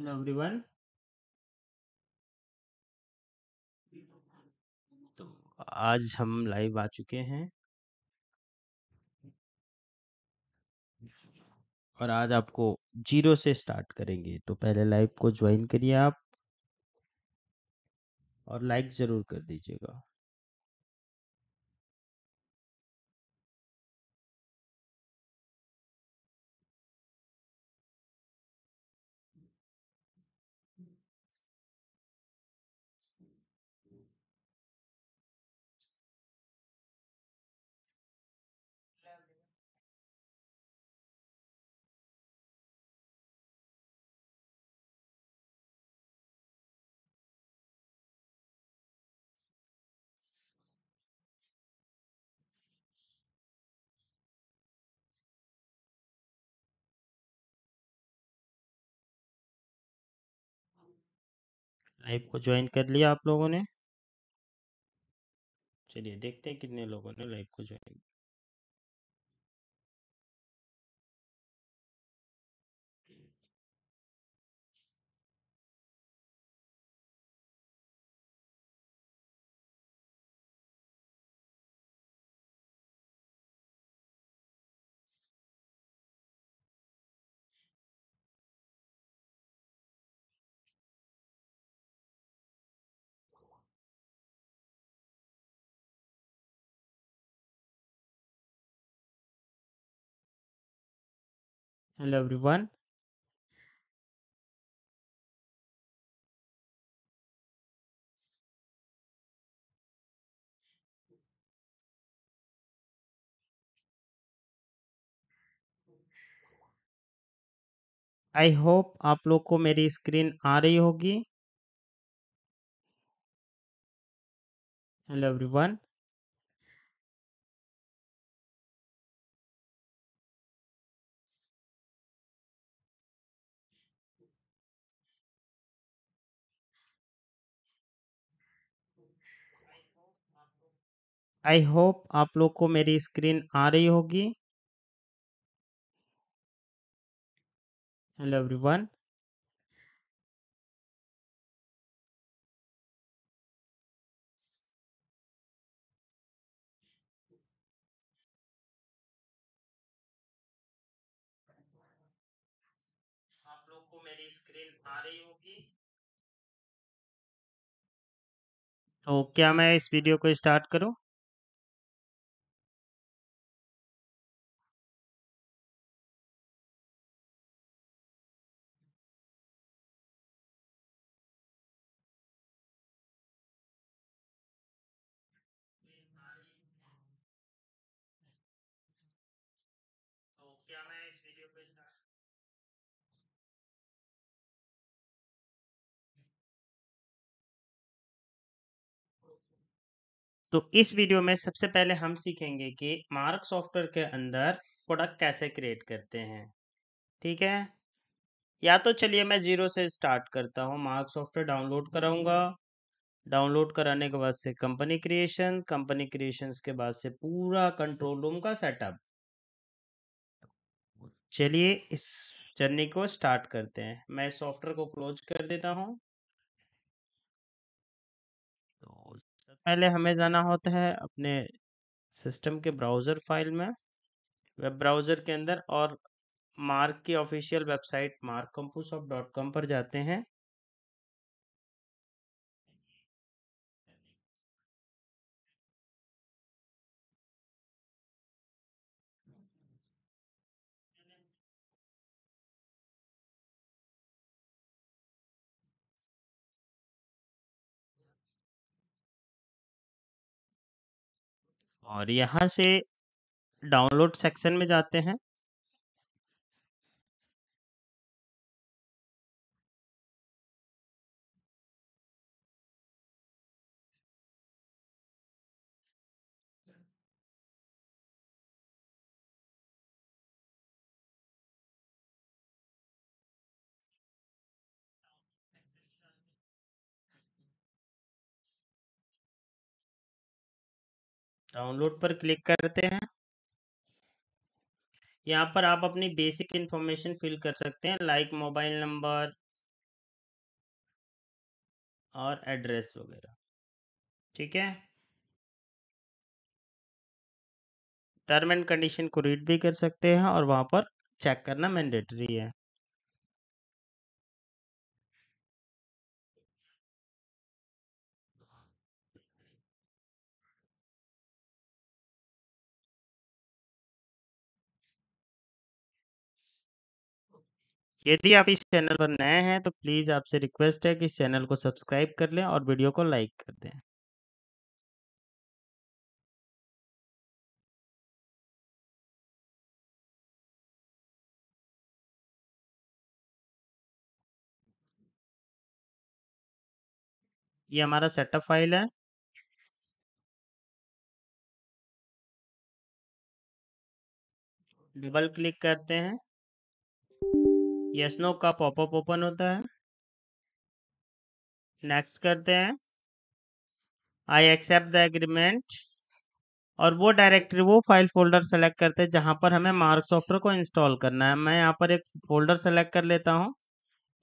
and everyone तो आज हम लाइव आ चुके हैं और आज आपको जीरो से स्टार्ट करेंगे तो पहले लाइव को ज्वाइन करिए आप और लाइक ज़रूर कर दीजिएगा लाइव को ज्वाइन कर लिया आप लोगों ने चलिए देखते हैं कितने लोगों ने लाइव को ज्वाइन किया hello everyone आई होप आप लोग को मेरी स्क्रीन आ रही होगी हेलो एवरीवन आई होप आप लोग को मेरी स्क्रीन आ रही होगी हेलो एवरीवन आप लोग को मेरी स्क्रीन आ रही होगी तो क्या मैं इस वीडियो को स्टार्ट करूं तो इस वीडियो में सबसे पहले हम सीखेंगे कि मार्क सॉफ्टवेयर के अंदर प्रोडक्ट कैसे क्रिएट करते हैं ठीक है या तो चलिए मैं ज़ीरो से स्टार्ट करता हूँ मार्क सॉफ्टवेयर डाउनलोड कराऊंगा डाउनलोड कराने के बाद से कंपनी क्रिएशन कंपनी क्रिएशन के बाद से पूरा कंट्रोल रूम का सेटअप चलिए इस जर्नी को स्टार्ट करते हैं मैं सॉफ्टवेयर को क्लोज कर देता हूँ पहले हमें जाना होता है अपने सिस्टम के ब्राउज़र फाइल में वेब ब्राउज़र के अंदर और मार्क की ऑफिशियल वेबसाइट मार्क पर जाते हैं और यहाँ से डाउनलोड सेक्शन में जाते हैं डाउनलोड पर क्लिक करते हैं यहाँ पर आप अपनी बेसिक इन्फॉर्मेशन फिल कर सकते हैं लाइक मोबाइल नंबर और एड्रेस वगैरह ठीक है टर्म एंड कंडीशन को रीड भी कर सकते हैं और वहाँ पर चेक करना मैंडेटरी है यदि आप इस चैनल पर नए हैं तो प्लीज़ आपसे रिक्वेस्ट है कि इस चैनल को सब्सक्राइब कर लें और वीडियो को लाइक कर दें ये हमारा सेटअप फाइल है डबल क्लिक करते हैं यस नो का पॉपअप ओपन होता है नेक्स्ट करते हैं आई एक्सेप्ट द एग्रीमेंट और वो डायरेक्टरी वो फाइल फोल्डर सेलेक्ट करते हैं जहाँ पर हमें मार्क सॉफ्टवेयर को इंस्टॉल करना है मैं यहाँ पर एक फोल्डर सेलेक्ट कर लेता हूँ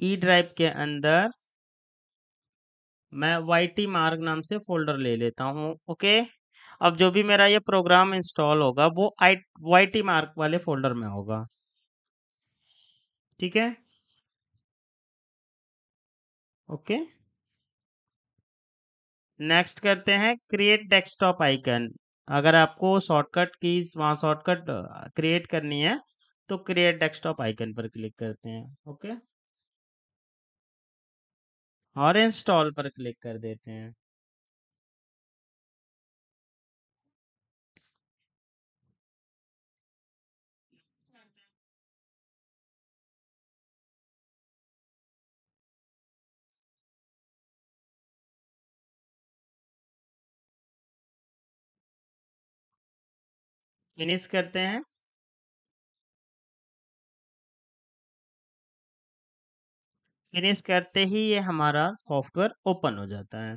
ई ड्राइव के अंदर मैं वाई टी मार्क नाम से फोल्डर ले लेता हूँ ओके अब जो भी मेरा ये प्रोग्राम इंस्टॉल होगा वो आई वाई टी मार्क वाले फोल्डर में होगा ठीक है ओके नेक्स्ट करते हैं क्रिएट डेस्कटॉप आइकन अगर आपको शॉर्टकट कीज वहां शॉर्टकट क्रिएट करनी है तो क्रिएट डेस्कटॉप आइकन पर क्लिक करते हैं ओके और इंस्टॉल पर क्लिक कर देते हैं फिनिश करते हैं फिनिश करते ही ये हमारा सॉफ्टवेयर ओपन हो जाता है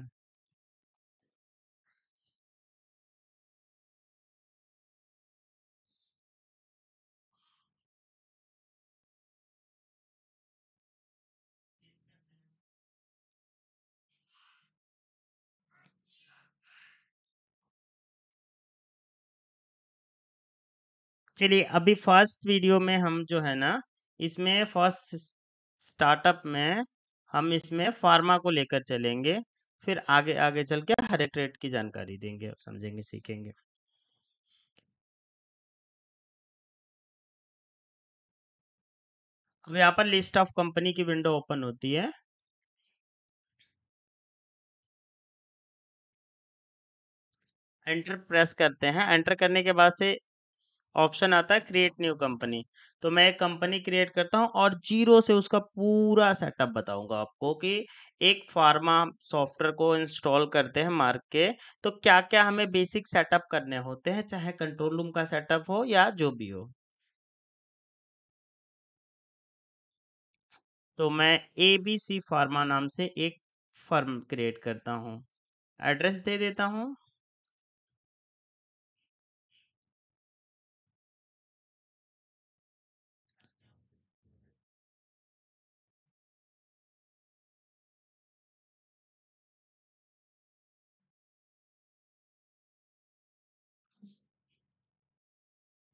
चलिए अभी फर्स्ट वीडियो में हम जो है ना इसमें फर्स्ट स्टार्टअप में हम इसमें फार्मा को लेकर चलेंगे फिर आगे आगे चल के हर एक ट्रेड की जानकारी देंगे समझेंगे सीखेंगे अब यहाँ पर लिस्ट ऑफ कंपनी की विंडो ओपन होती है एंटर प्रेस करते हैं एंटर करने के बाद से ऑप्शन आता है क्रिएट न्यू कंपनी तो मैं एक कंपनी क्रिएट करता हूँ और जीरो से उसका पूरा सेटअप बताऊंगा आपको कि एक फार्मा सॉफ्टवेयर को इंस्टॉल करते हैं मार्क के तो क्या क्या हमें बेसिक सेटअप करने होते हैं चाहे कंट्रोल रूम का सेटअप हो या जो भी हो तो मैं ए बी सी फार्मा नाम से एक फर्म क्रिएट करता हूँ एड्रेस दे देता हूँ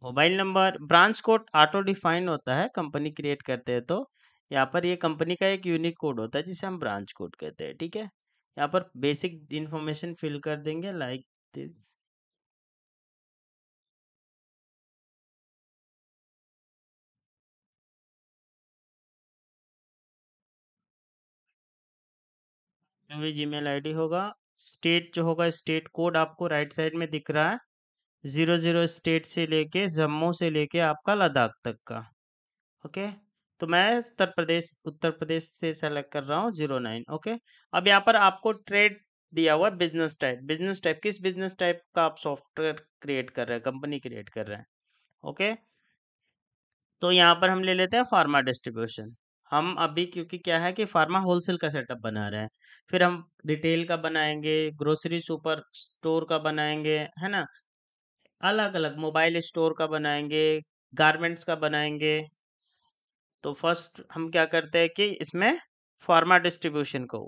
mobile number branch code auto defined होता है कंपनी क्रिएट करते हैं तो यहाँ पर ये कंपनी का एक यूनिक कोड होता है जिसे हम ब्रांच कोड कहते हैं ठीक है यहाँ पर बेसिक इन्फॉर्मेशन फिल कर देंगे लाइक दिस भी आई डी होगा स्टेट जो होगा स्टेट कोड आपको राइट साइड में दिख रहा है ज़ीरो ज़ीरो स्टेट से लेके जम्मू से लेके आपका लद्दाख तक का ओके तो मैं उत्तर प्रदेश उत्तर प्रदेश से सेलेक्ट कर रहा हूँ जीरो नाइन ओके अब यहाँ पर आपको ट्रेड दिया हुआ बिजनेस टाइप बिजनेस टाइप किस बिजनेस टाइप का आप सॉफ्टवेयर क्रिएट कर रहे हैं कंपनी क्रिएट कर रहे हैं ओके तो यहाँ पर हम ले लेते हैं फार्मा डिस्ट्रीब्यूशन हम अभी क्योंकि क्या है कि फार्मा होलसेल का सेटअप बना रहे हैं फिर हम रिटेल का बनाएंगे ग्रोसरी सुपर स्टोर का बनाएंगे है ना अलग अलग मोबाइल स्टोर का बनाएंगे गारमेंट्स का बनाएंगे तो फर्स्ट हम क्या करते हैं कि इसमें फार्मा डिस्ट्रीब्यूशन को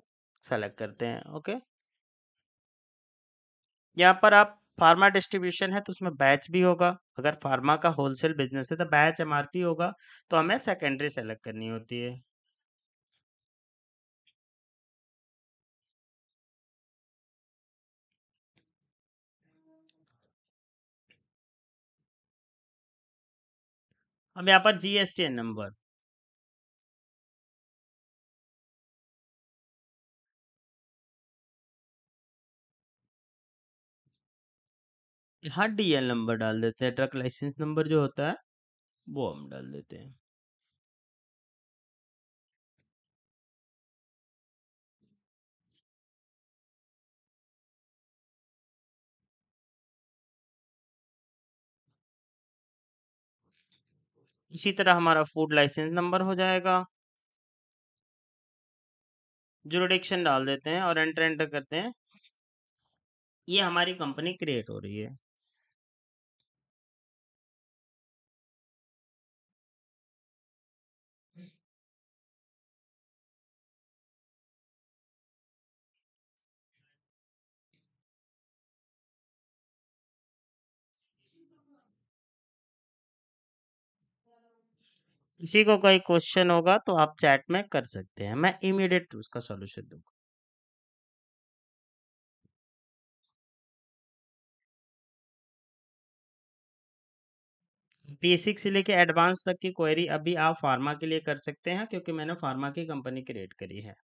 सेलेक्ट करते हैं ओके यहाँ पर आप फार्मा डिस्ट्रीब्यूशन है तो उसमें बैच भी होगा अगर फार्मा का होलसेल बिजनेस है तो बैच एमआरपी होगा तो हमें सेकेंडरी सेलेक्ट करनी होती है अब यहाँ पर जीएसटी नंबर यहाँ डीएल नंबर डाल देते हैं ट्रक लाइसेंस नंबर जो होता है वो हम डाल देते हैं इसी तरह हमारा फूड लाइसेंस नंबर हो जाएगा जुरोडिक्शन डाल देते हैं और एंटर एंटर करते हैं ये हमारी कंपनी क्रिएट हो रही है किसी को कोई क्वेश्चन होगा तो आप चैट में कर सकते हैं मैं इमीडिएट उसका सॉल्यूशन दूंगा बेसिक से लेके एडवांस तक की क्वेरी अभी आप फार्मा के लिए कर सकते हैं क्योंकि मैंने फार्मा की कंपनी क्रिएट करी है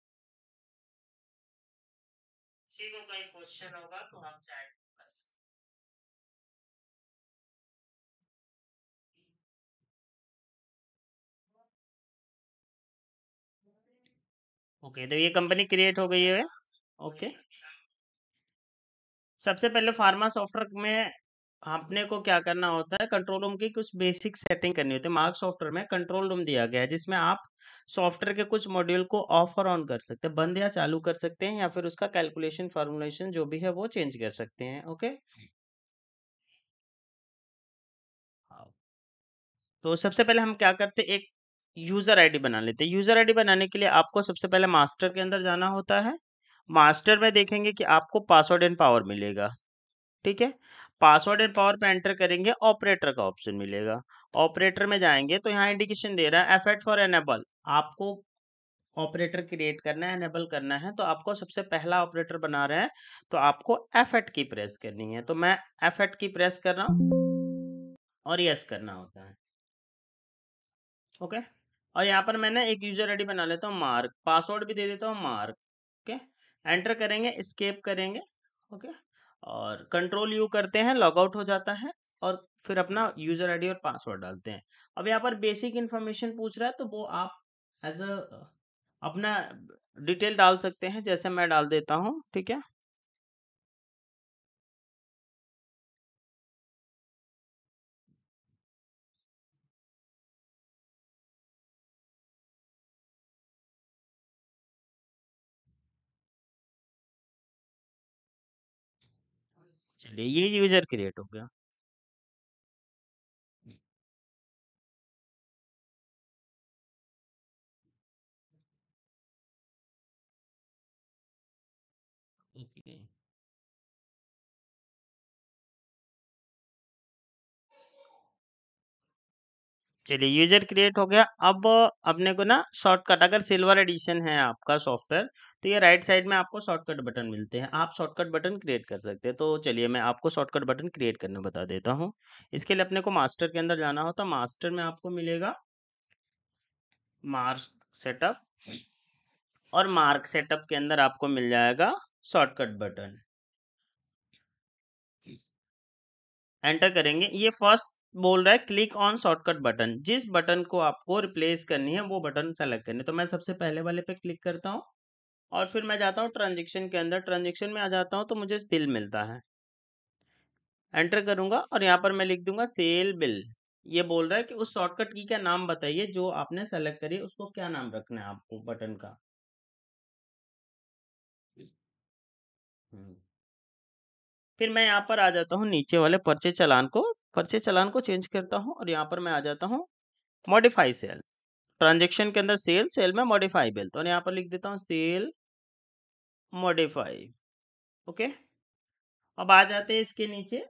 ओके तो ये कंपनी क्रिएट हो गई है ओके सबसे पहले फार्मा सॉफ्टवेयर में आपने को क्या करना होता है कंट्रोल रूम की कुछ बेसिक सेटिंग करनी होती है मार्क सॉफ्टवेयर में कंट्रोल रूम दिया गया है जिसमें आप सॉफ्टवेयर के कुछ मॉड्यूल को ऑफ और ऑन कर सकते हैं बंद या चालू कर सकते हैं या फिर उसका कैलकुलेशन फॉर्मुलेशन जो भी है वो चेंज कर सकते हैं ओके हाँ। तो सबसे पहले हम क्या करते हैं एक यूज़र आईडी बना लेते हैं यूज़र आईडी बनाने के लिए आपको सबसे पहले मास्टर के अंदर जाना होता है मास्टर में देखेंगे कि आपको पासवर्ड एंड पावर मिलेगा ठीक है पासवर्ड एंड पावर पे एंटर करेंगे ऑपरेटर का ऑप्शन मिलेगा ऑपरेटर में जाएंगे तो यहाँ इंडिकेशन दे रहा है एफर्ट फॉर एनेबल आपको ऑपरेटर क्रिएट करना है एनेबल करना है तो आपको सबसे पहला ऑपरेटर बना रहे हैं तो आपको एफ एट की प्रेस करनी है तो मैं एफ एट की प्रेस कर रहा हूँ और यस करना होता है ओके okay? और यहाँ पर मैंने एक यूजर आईडी बना लेता हूँ मार्क पासवर्ड भी दे देता हूँ मार्क ओके एंटर करेंगे स्केप करेंगे ओके और कंट्रोल यू करते हैं लॉगआउट हो जाता है और फिर अपना यूजर आईडी और पासवर्ड डालते हैं अब यहाँ पर बेसिक इन्फॉर्मेशन पूछ रहा है तो वो आप एज अ अपना डिटेल डाल सकते हैं जैसे मैं डाल देता हूँ ठीक है चलिए ये यूजर क्रिएट हो गया चलिए यूजर क्रिएट हो गया अब अपने को ना शॉर्टकट अगर सिल्वर एडिशन है आपका सॉफ्टवेयर तो ये राइट साइड में आपको शॉर्टकट बटन मिलते हैं आप शॉर्टकट बटन क्रिएट कर सकते हैं तो चलिए मैं आपको शॉर्टकट बटन क्रिएट करने बता देता हूँ इसके लिए अपने को मास्टर के अंदर जाना होता तो मास्टर में आपको मिलेगा मार्क सेटअप और मार्क सेटअप के अंदर आपको मिल जाएगा शॉर्टकट बटन एंटर करेंगे ये फर्स्ट बोल रहा है क्लिक ऑन शॉर्टकट बटन जिस बटन को आपको रिप्लेस करनी है वो बटन सेलेक्ट करनी है तो मैं सबसे पहले वाले पे क्लिक करता हूँ और फिर मैं जाता हूँ ट्रांजेक्शन के अंदर ट्रांजेक्शन में आ जाता हूँ तो मुझे बिल मिलता है एंटर करूँगा और यहाँ पर मैं लिख दूंगा सेल बिल ये बोल रहा है कि उस शॉर्टकट की क्या नाम बताइए जो आपने सेलेक्ट करी उसको क्या नाम रखना है आपको बटन का हम्म। फिर मैं यहाँ पर आ जाता हूँ नीचे वाले पर्चे चलान को पर्चे चलान को चेंज करता हूँ और यहाँ पर मैं आ जाता हूँ मॉडिफाई सेल ट्रांजेक्शन के अंदर सेल सेल में मॉडिफाई बिल तो यहाँ पर लिख देता हूँ सेल मॉडिफाई ओके अब आ जाते हैं इसके नीचे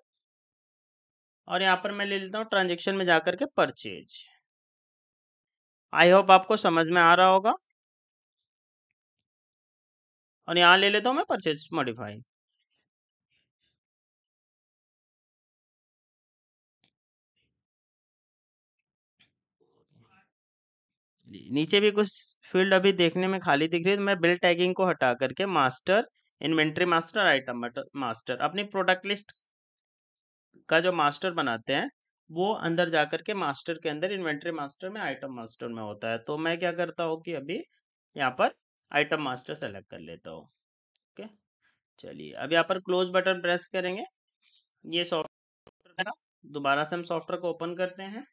और यहाँ पर मैं ले लेता हूँ ट्रांजेक्शन में जाकर के परचेज आई होप आपको समझ में आ रहा होगा और यहाँ ले लेता हूँ मैं परचेज मॉडिफाई नीचे भी कुछ फील्ड अभी देखने में खाली दिख रही है तो मैं बिल टैगिंग को हटा करके master inventory master item master अपनी प्रोडक्ट लिस्ट का जो मास्टर बनाते हैं वो अंदर जा करके मास्टर के अंदर इन्वेंट्री मास्टर में आइटम मास्टर में होता है तो मैं क्या करता हूँ कि अभी यहाँ पर आइटम मास्टर सेलेक्ट कर लेता हूँ ओके चलिए अब यहाँ पर क्लोज बटन प्रेस करेंगे ये सॉफ्टवेयर दोबारा से हम सॉफ्टवेयर को ओपन करते हैं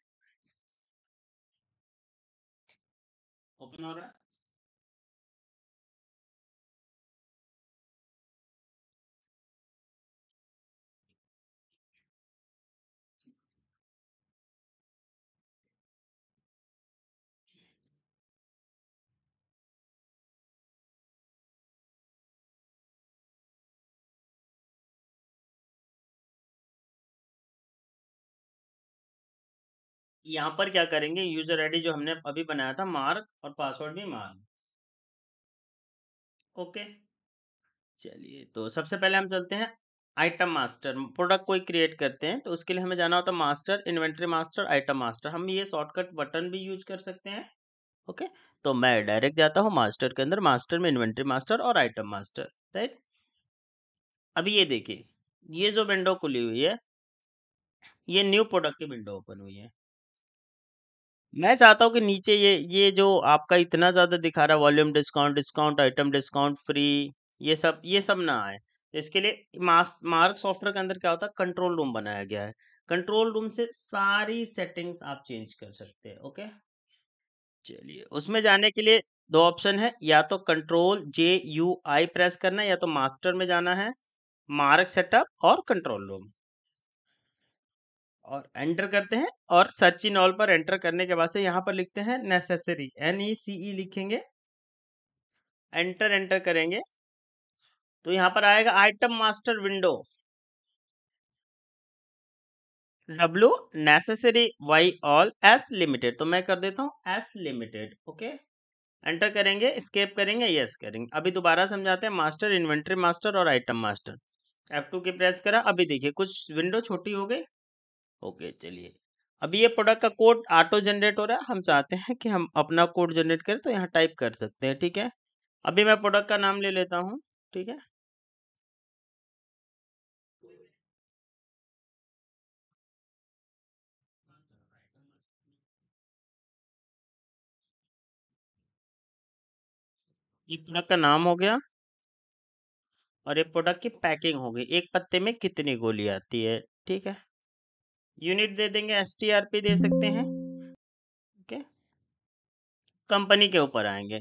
you know that? यहाँ पर क्या करेंगे यूजर डी जो हमने अभी बनाया था मार्क और पासवर्ड भी मार्क ओके चलिए तो सबसे पहले हम चलते हैं आइटम मास्टर प्रोडक्ट कोई क्रिएट करते हैं तो उसके लिए हमें जाना होता है master inventory master item master हम ये शॉर्टकट बटन भी यूज कर सकते हैं ओके तो मैं डायरेक्ट जाता हूँ मास्टर के अंदर मास्टर में इन्वेंट्री मास्टर और आइटम मास्टर राइट अभी ये देखिए ये जो विंडो खुली हुई है ये न्यू प्रोडक्ट की विंडो ओपन हुई है मैं चाहता हूँ कि नीचे ये ये जो आपका इतना ज़्यादा दिखा रहा है volume discount discount item discount free ये सब ये सब ना आए इसके लिए मास मार्क सॉफ्टवेयर के अंदर क्या होता है कंट्रोल रूम बनाया गया है कंट्रोल रूम से सारी सेटिंग्स आप चेंज कर सकते हैं ओके चलिए उसमें जाने के लिए दो ऑप्शन है या तो control J U I press करना है या तो मास्टर में जाना है मार्क सेटअप और कंट्रोल रूम और एंटर करते हैं और सर्च इन ऑल पर एंटर करने के बाद से यहाँ पर लिखते हैं नेसेसरी एन ई सी ई लिखेंगे एंटर एंटर करेंगे तो यहाँ पर आएगा item master window W necessary Y all S limited तो मैं कर देता हूँ एस लिमिटेड ओके एंटर करेंगे स्केप करेंगे यस करेंगे अभी दोबारा समझाते हैं मास्टर इन्वेंट्री मास्टर और item master F two key press करा अभी देखिए कुछ विंडो छोटी हो गई ओके चलिए अब ये प्रोडक्ट का कोड ऑटो जनरेट हो रहा है हम चाहते हैं कि हम अपना कोड जनरेट करें तो यहाँ टाइप कर सकते हैं ठीक है अभी मैं प्रोडक्ट का नाम ले लेता हूँ ठीक है ये प्रोडक्ट का नाम हो गया और ये प्रोडक्ट की पैकिंग हो गई एक पत्ते में कितनी गोली आती है ठीक है यूनिट दे देंगे एस दे सकते हैं ओके कंपनी के ऊपर आएंगे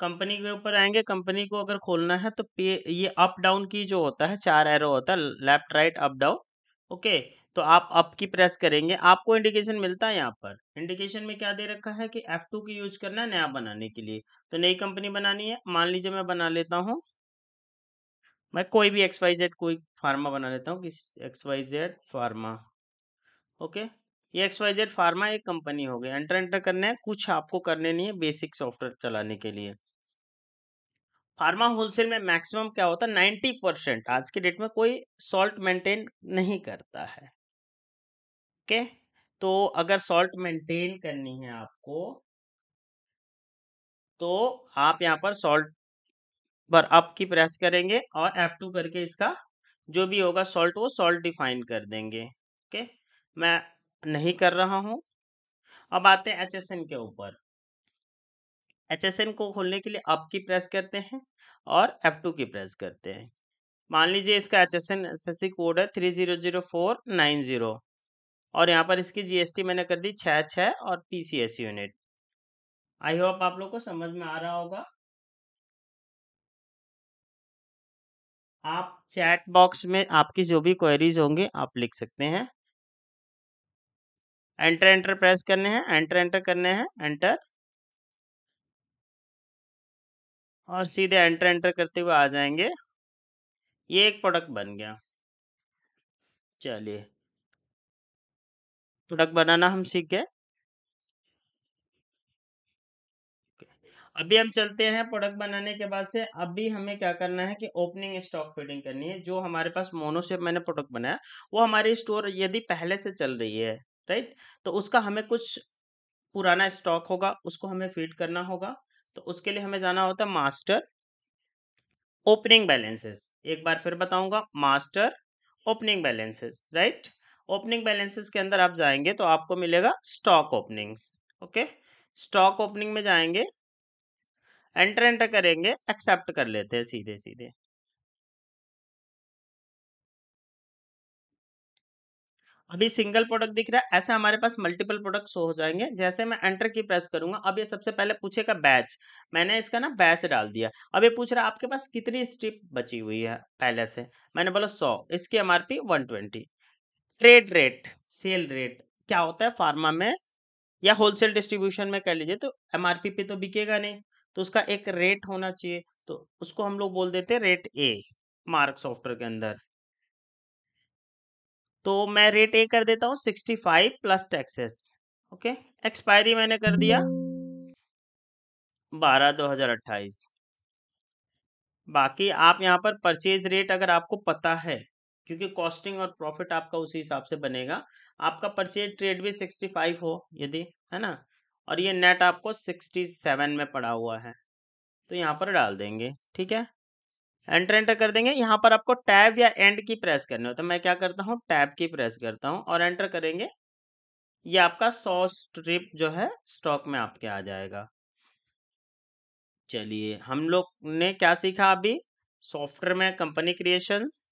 कंपनी के ऊपर आएंगे कंपनी को अगर खोलना है तो पे ये अप डाउन की जो होता है चार एरो होता है left right up down okay तो आप अप की प्रेस करेंगे आपको इंडिकेशन मिलता है यहाँ पर इंडिकेशन में क्या दे रखा है कि एफ टू की यूज करना है नया बनाने के लिए तो नई कंपनी बनानी है मान लीजिए मैं बना लेता हूँ मैं कोई भी एक्स वाई जेड कोई फार्मा बना लेता हूँ किस X Y Z pharma okay ये एक्स वाई जेड फार्मा एक कंपनी हो गई एंटर एंटर करने हैं कुछ आपको करने नहीं है बेसिक सॉफ्टवेयर चलाने के लिए फार्मा होलसेल में मैक्सिमम क्या होता है नाइन्टी परसेंट आज के डेट में कोई सॉल्ट मेंटेन नहीं करता है ओके तो अगर सॉल्ट मेंटेन करनी है आपको तो आप यहाँ पर salt bar up key press करेंगे और F2 करके इसका जो भी होगा सॉल्ट वो सॉल्ट डिफाइन कर देंगे ओके मैं नहीं कर रहा हूँ अब आते हैं एच के ऊपर एच को खोलने के लिए अप की प्रेस करते हैं और F2 की प्रेस करते हैं मान लीजिए इसका एच एस कोड है three zero zero four nine zero और यहाँ पर इसकी जीएसटी मैंने कर दी छः छः और पीसीएस यूनिट आई होप आप लोग को समझ में आ रहा होगा आप चैट बॉक्स में आपकी जो भी क्वेरीज होंगे आप लिख सकते हैं एंटर एंटर प्रेस करने हैं एंटर एंटर करने हैं एंटर और सीधे एंटर एंटर करते हुए आ जाएंगे ये एक प्रोडक्ट बन गया चलिए प्रोडक्ट बनाना हम सीख गए अभी हम चलते हैं प्रोडक्ट बनाने के बाद से अभी हमें क्या करना है कि ओपनिंग स्टॉक फीडिंग करनी है जो हमारे पास मोनोशेप मैंने प्रोडक्ट बनाया वो हमारी स्टोर यदि पहले से चल रही है राइट तो उसका हमें कुछ पुराना स्टॉक होगा उसको हमें फीड करना होगा तो उसके लिए हमें जाना होता है मास्टर ओपनिंग बैलेंसेस एक बार फिर बताऊंगा master opening balances right opening balances के अंदर आप जाएंगे तो आपको मिलेगा stock openings okay stock opening में जाएंगे एंटर एंटर करेंगे एक्सेप्ट कर लेते हैं सीधे सीधे अभी सिंगल प्रोडक्ट दिख रहा है ऐसे हमारे पास मल्टीपल प्रोडक्ट शो हो जाएंगे जैसे मैं एंटर की प्रेस करूंगा अब ये सबसे पहले पूछेगा बैच मैंने इसका ना बैच डाल दिया अब ये पूछ रहा है आपके पास कितनी स्ट्रिप बची हुई है पहले से मैंने बोला सौ इसकी M R P one twenty trade rate sale rate क्या होता है फार्मा में या होलसेल डिस्ट्रीब्यूशन में कह लीजिए तो एम आर पी पे तो बिकेगा नहीं तो उसका एक रेट होना चाहिए तो उसको हम लोग बोल देते रेट ए मार्क सॉफ्टवेयर के अंदर तो मैं रेट ए कर देता हूँ sixty five plus taxes okay expiry मैंने कर दिया बारह दो हजार अट्ठाईस बाकी आप यहाँ पर परचेज रेट अगर आपको पता है क्योंकि कॉस्टिंग और प्रॉफिट आपका उसी हिसाब से बनेगा आपका परचेज ट्रेड भी सिक्सटी फाइव हो यदि है ना और ये नेट आपको सिक्सटी सेवन में पड़ा हुआ है तो यहाँ पर डाल देंगे ठीक है एंटर एंटर कर देंगे यहाँ पर आपको टैब या एंड की प्रेस करनी हो तो मैं क्या करता हूँ टैब की प्रेस करता हूँ और एंटर करेंगे ये आपका सौ स्ट्रिप जो है स्टॉक में आपके आ जाएगा चलिए हम लोग ने क्या सीखा अभी सॉफ्टवेयर में company creations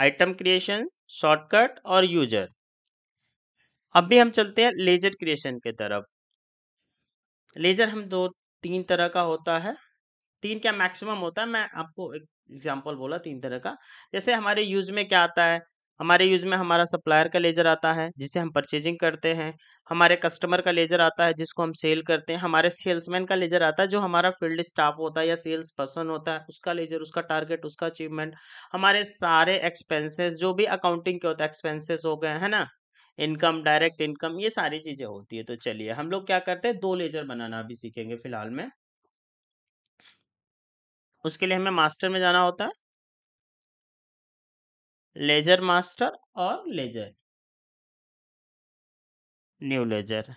item creation shortcut और यूजर अभी हम चलते हैं लेजर क्रिएशन की तरफ लेज़र हम दो तीन तरह का होता है तीन क्या मैक्सिमम होता है मैं आपको एक एग्जाम्पल बोला तीन तरह का जैसे हमारे यूज़ में क्या आता है हमारे यूज़ में हमारा सप्लायर का लेज़र आता है जिसे हम परचेजिंग करते हैं हमारे कस्टमर का लेज़र आता है जिसको हम सेल करते हैं हमारे सेल्समैन का लेज़र आता है जो हमारा फील्ड स्टाफ होता है या सेल्स पर्सन होता है उसका लेज़र उसका टारगेट उसका अचीवमेंट हमारे सारे एक्सपेंसेस जो भी अकाउंटिंग के होते हैं एक्सपेंसेस हो गए हैं ना इनकम डायरेक्ट इनकम ये सारी चीजें होती है तो चलिए हम लोग क्या करते हैं दो लेजर बनाना अभी सीखेंगे फिलहाल में उसके लिए हमें मास्टर में जाना होता है लेजर मास्टर और ledger new ledger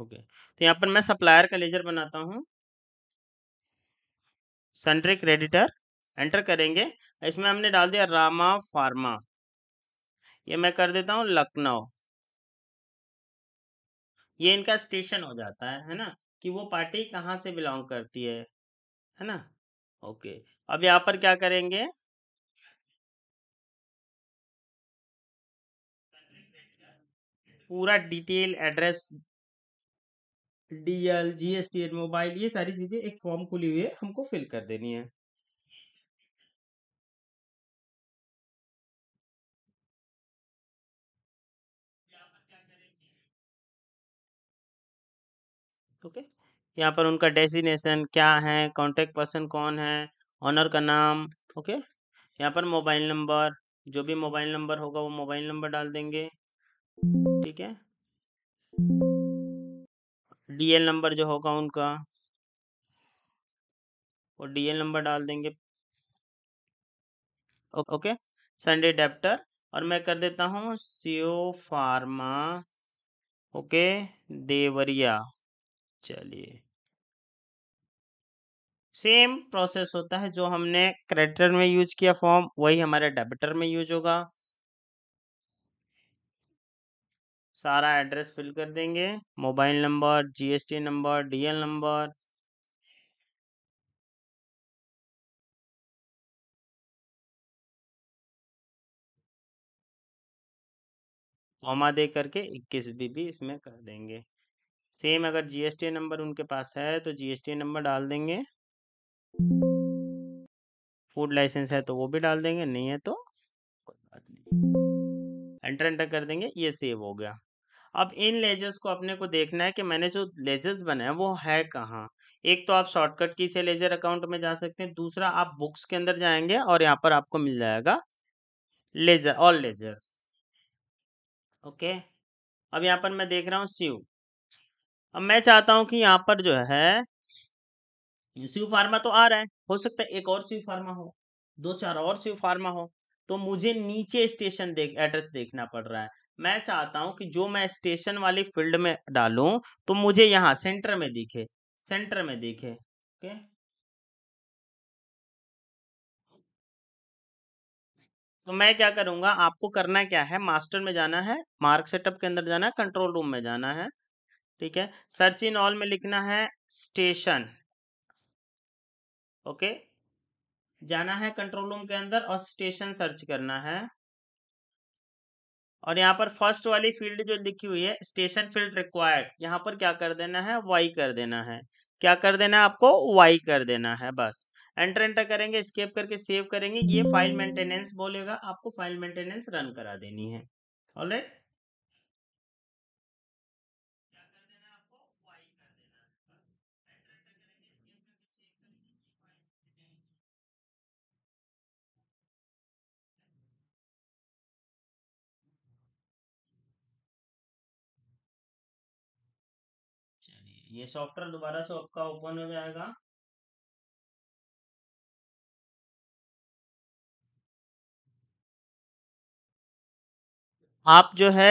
okay okay. तो यहाँ पर मैं सप्लायर का लेजर बनाता हूँ सेंट्रिक क्रेडिटर एंटर करेंगे इसमें हमने डाल दिया रामा फार्मा ये मैं कर देता हूँ लखनऊ ये इनका स्टेशन हो जाता है है ना कि वो पार्टी कहाँ से बिलोंग करती है है ना ओके अब यहाँ पर क्या करेंगे पूरा detail address DL GST and mobile ये सारी चीजें एक फॉर्म खुली हुई है हमको फिल कर देनी है ओके okay. यहाँ पर उनका डेस्टिनेशन क्या है कॉन्टेक्ट पर्सन कौन है ऑनर का नाम ओके okay. यहाँ पर मोबाइल नंबर जो भी मोबाइल नंबर होगा वो मोबाइल नंबर डाल देंगे ठीक है डीएल नंबर जो होगा उनका वो डीएल नंबर डाल देंगे ओके संडे डेप्टर और मैं कर देता हूँ सीओ फार्मा ओके देवरिया चलिए सेम प्रोसेस होता है जो हमने क्रेडिटर में यूज किया फॉर्म वही हमारे डेबिटर में यूज होगा सारा एड्रेस फिल कर देंगे mobile number GST number DL number comma दे करके इक्कीस भी इसमें कर देंगे सेम अगर जीएसटी नंबर उनके पास है तो जीएसटी नंबर डाल देंगे फूड लाइसेंस है तो वो भी डाल देंगे नहीं है तो कोई बात नहीं एंटर एंटर कर देंगे ये सेव हो गया अब इन लेजर्स को अपने को देखना है कि मैंने जो लेजर्स बनाए वो है कहाँ एक तो आप शॉर्टकट की से लेजर अकाउंट में जा सकते हैं दूसरा आप बुक्स के अंदर जाएंगे और यहाँ पर आपको मिल जाएगा लेजर ऑल लेजर्स ओके अब यहाँ पर मैं देख रहा हूँ सीव अब मैं चाहता हूँ कि यहाँ पर जो है सीव फार्मा तो आ रहा है हो सकता है एक और सीव फार्मा हो दो चार और सीव फार्मा हो तो मुझे नीचे स्टेशन देख एड्रेस देखना पड़ रहा है मैं चाहता हूं कि जो मैं स्टेशन वाली फील्ड में डालू तो मुझे यहां सेंटर में दिखे सेंटर में दिखे ओके तो मैं क्या करूंगा आपको करना क्या है मास्टर में जाना है मार्क सेटअप के अंदर जाना है कंट्रोल रूम में जाना है ठीक है सर्च इन ऑल में लिखना है स्टेशन ओके जाना है कंट्रोल रूम के अंदर और स्टेशन सर्च करना है और यहाँ पर फर्स्ट वाली फील्ड जो लिखी हुई है स्टेशन फील्ड रिक्वायर्ड यहाँ पर क्या कर देना है वाई कर देना है क्या कर देना है आपको वाई कर देना है बस एंटर एंटर करेंगे स्केप करके सेव करेंगे ये फाइल मेंटेनेंस बोलेगा आपको फाइल मेंटेनेंस रन करा देनी है ऑलराइट ये सॉफ्टवेयर दोबारा से आपका ओपन हो जाएगा आप जो है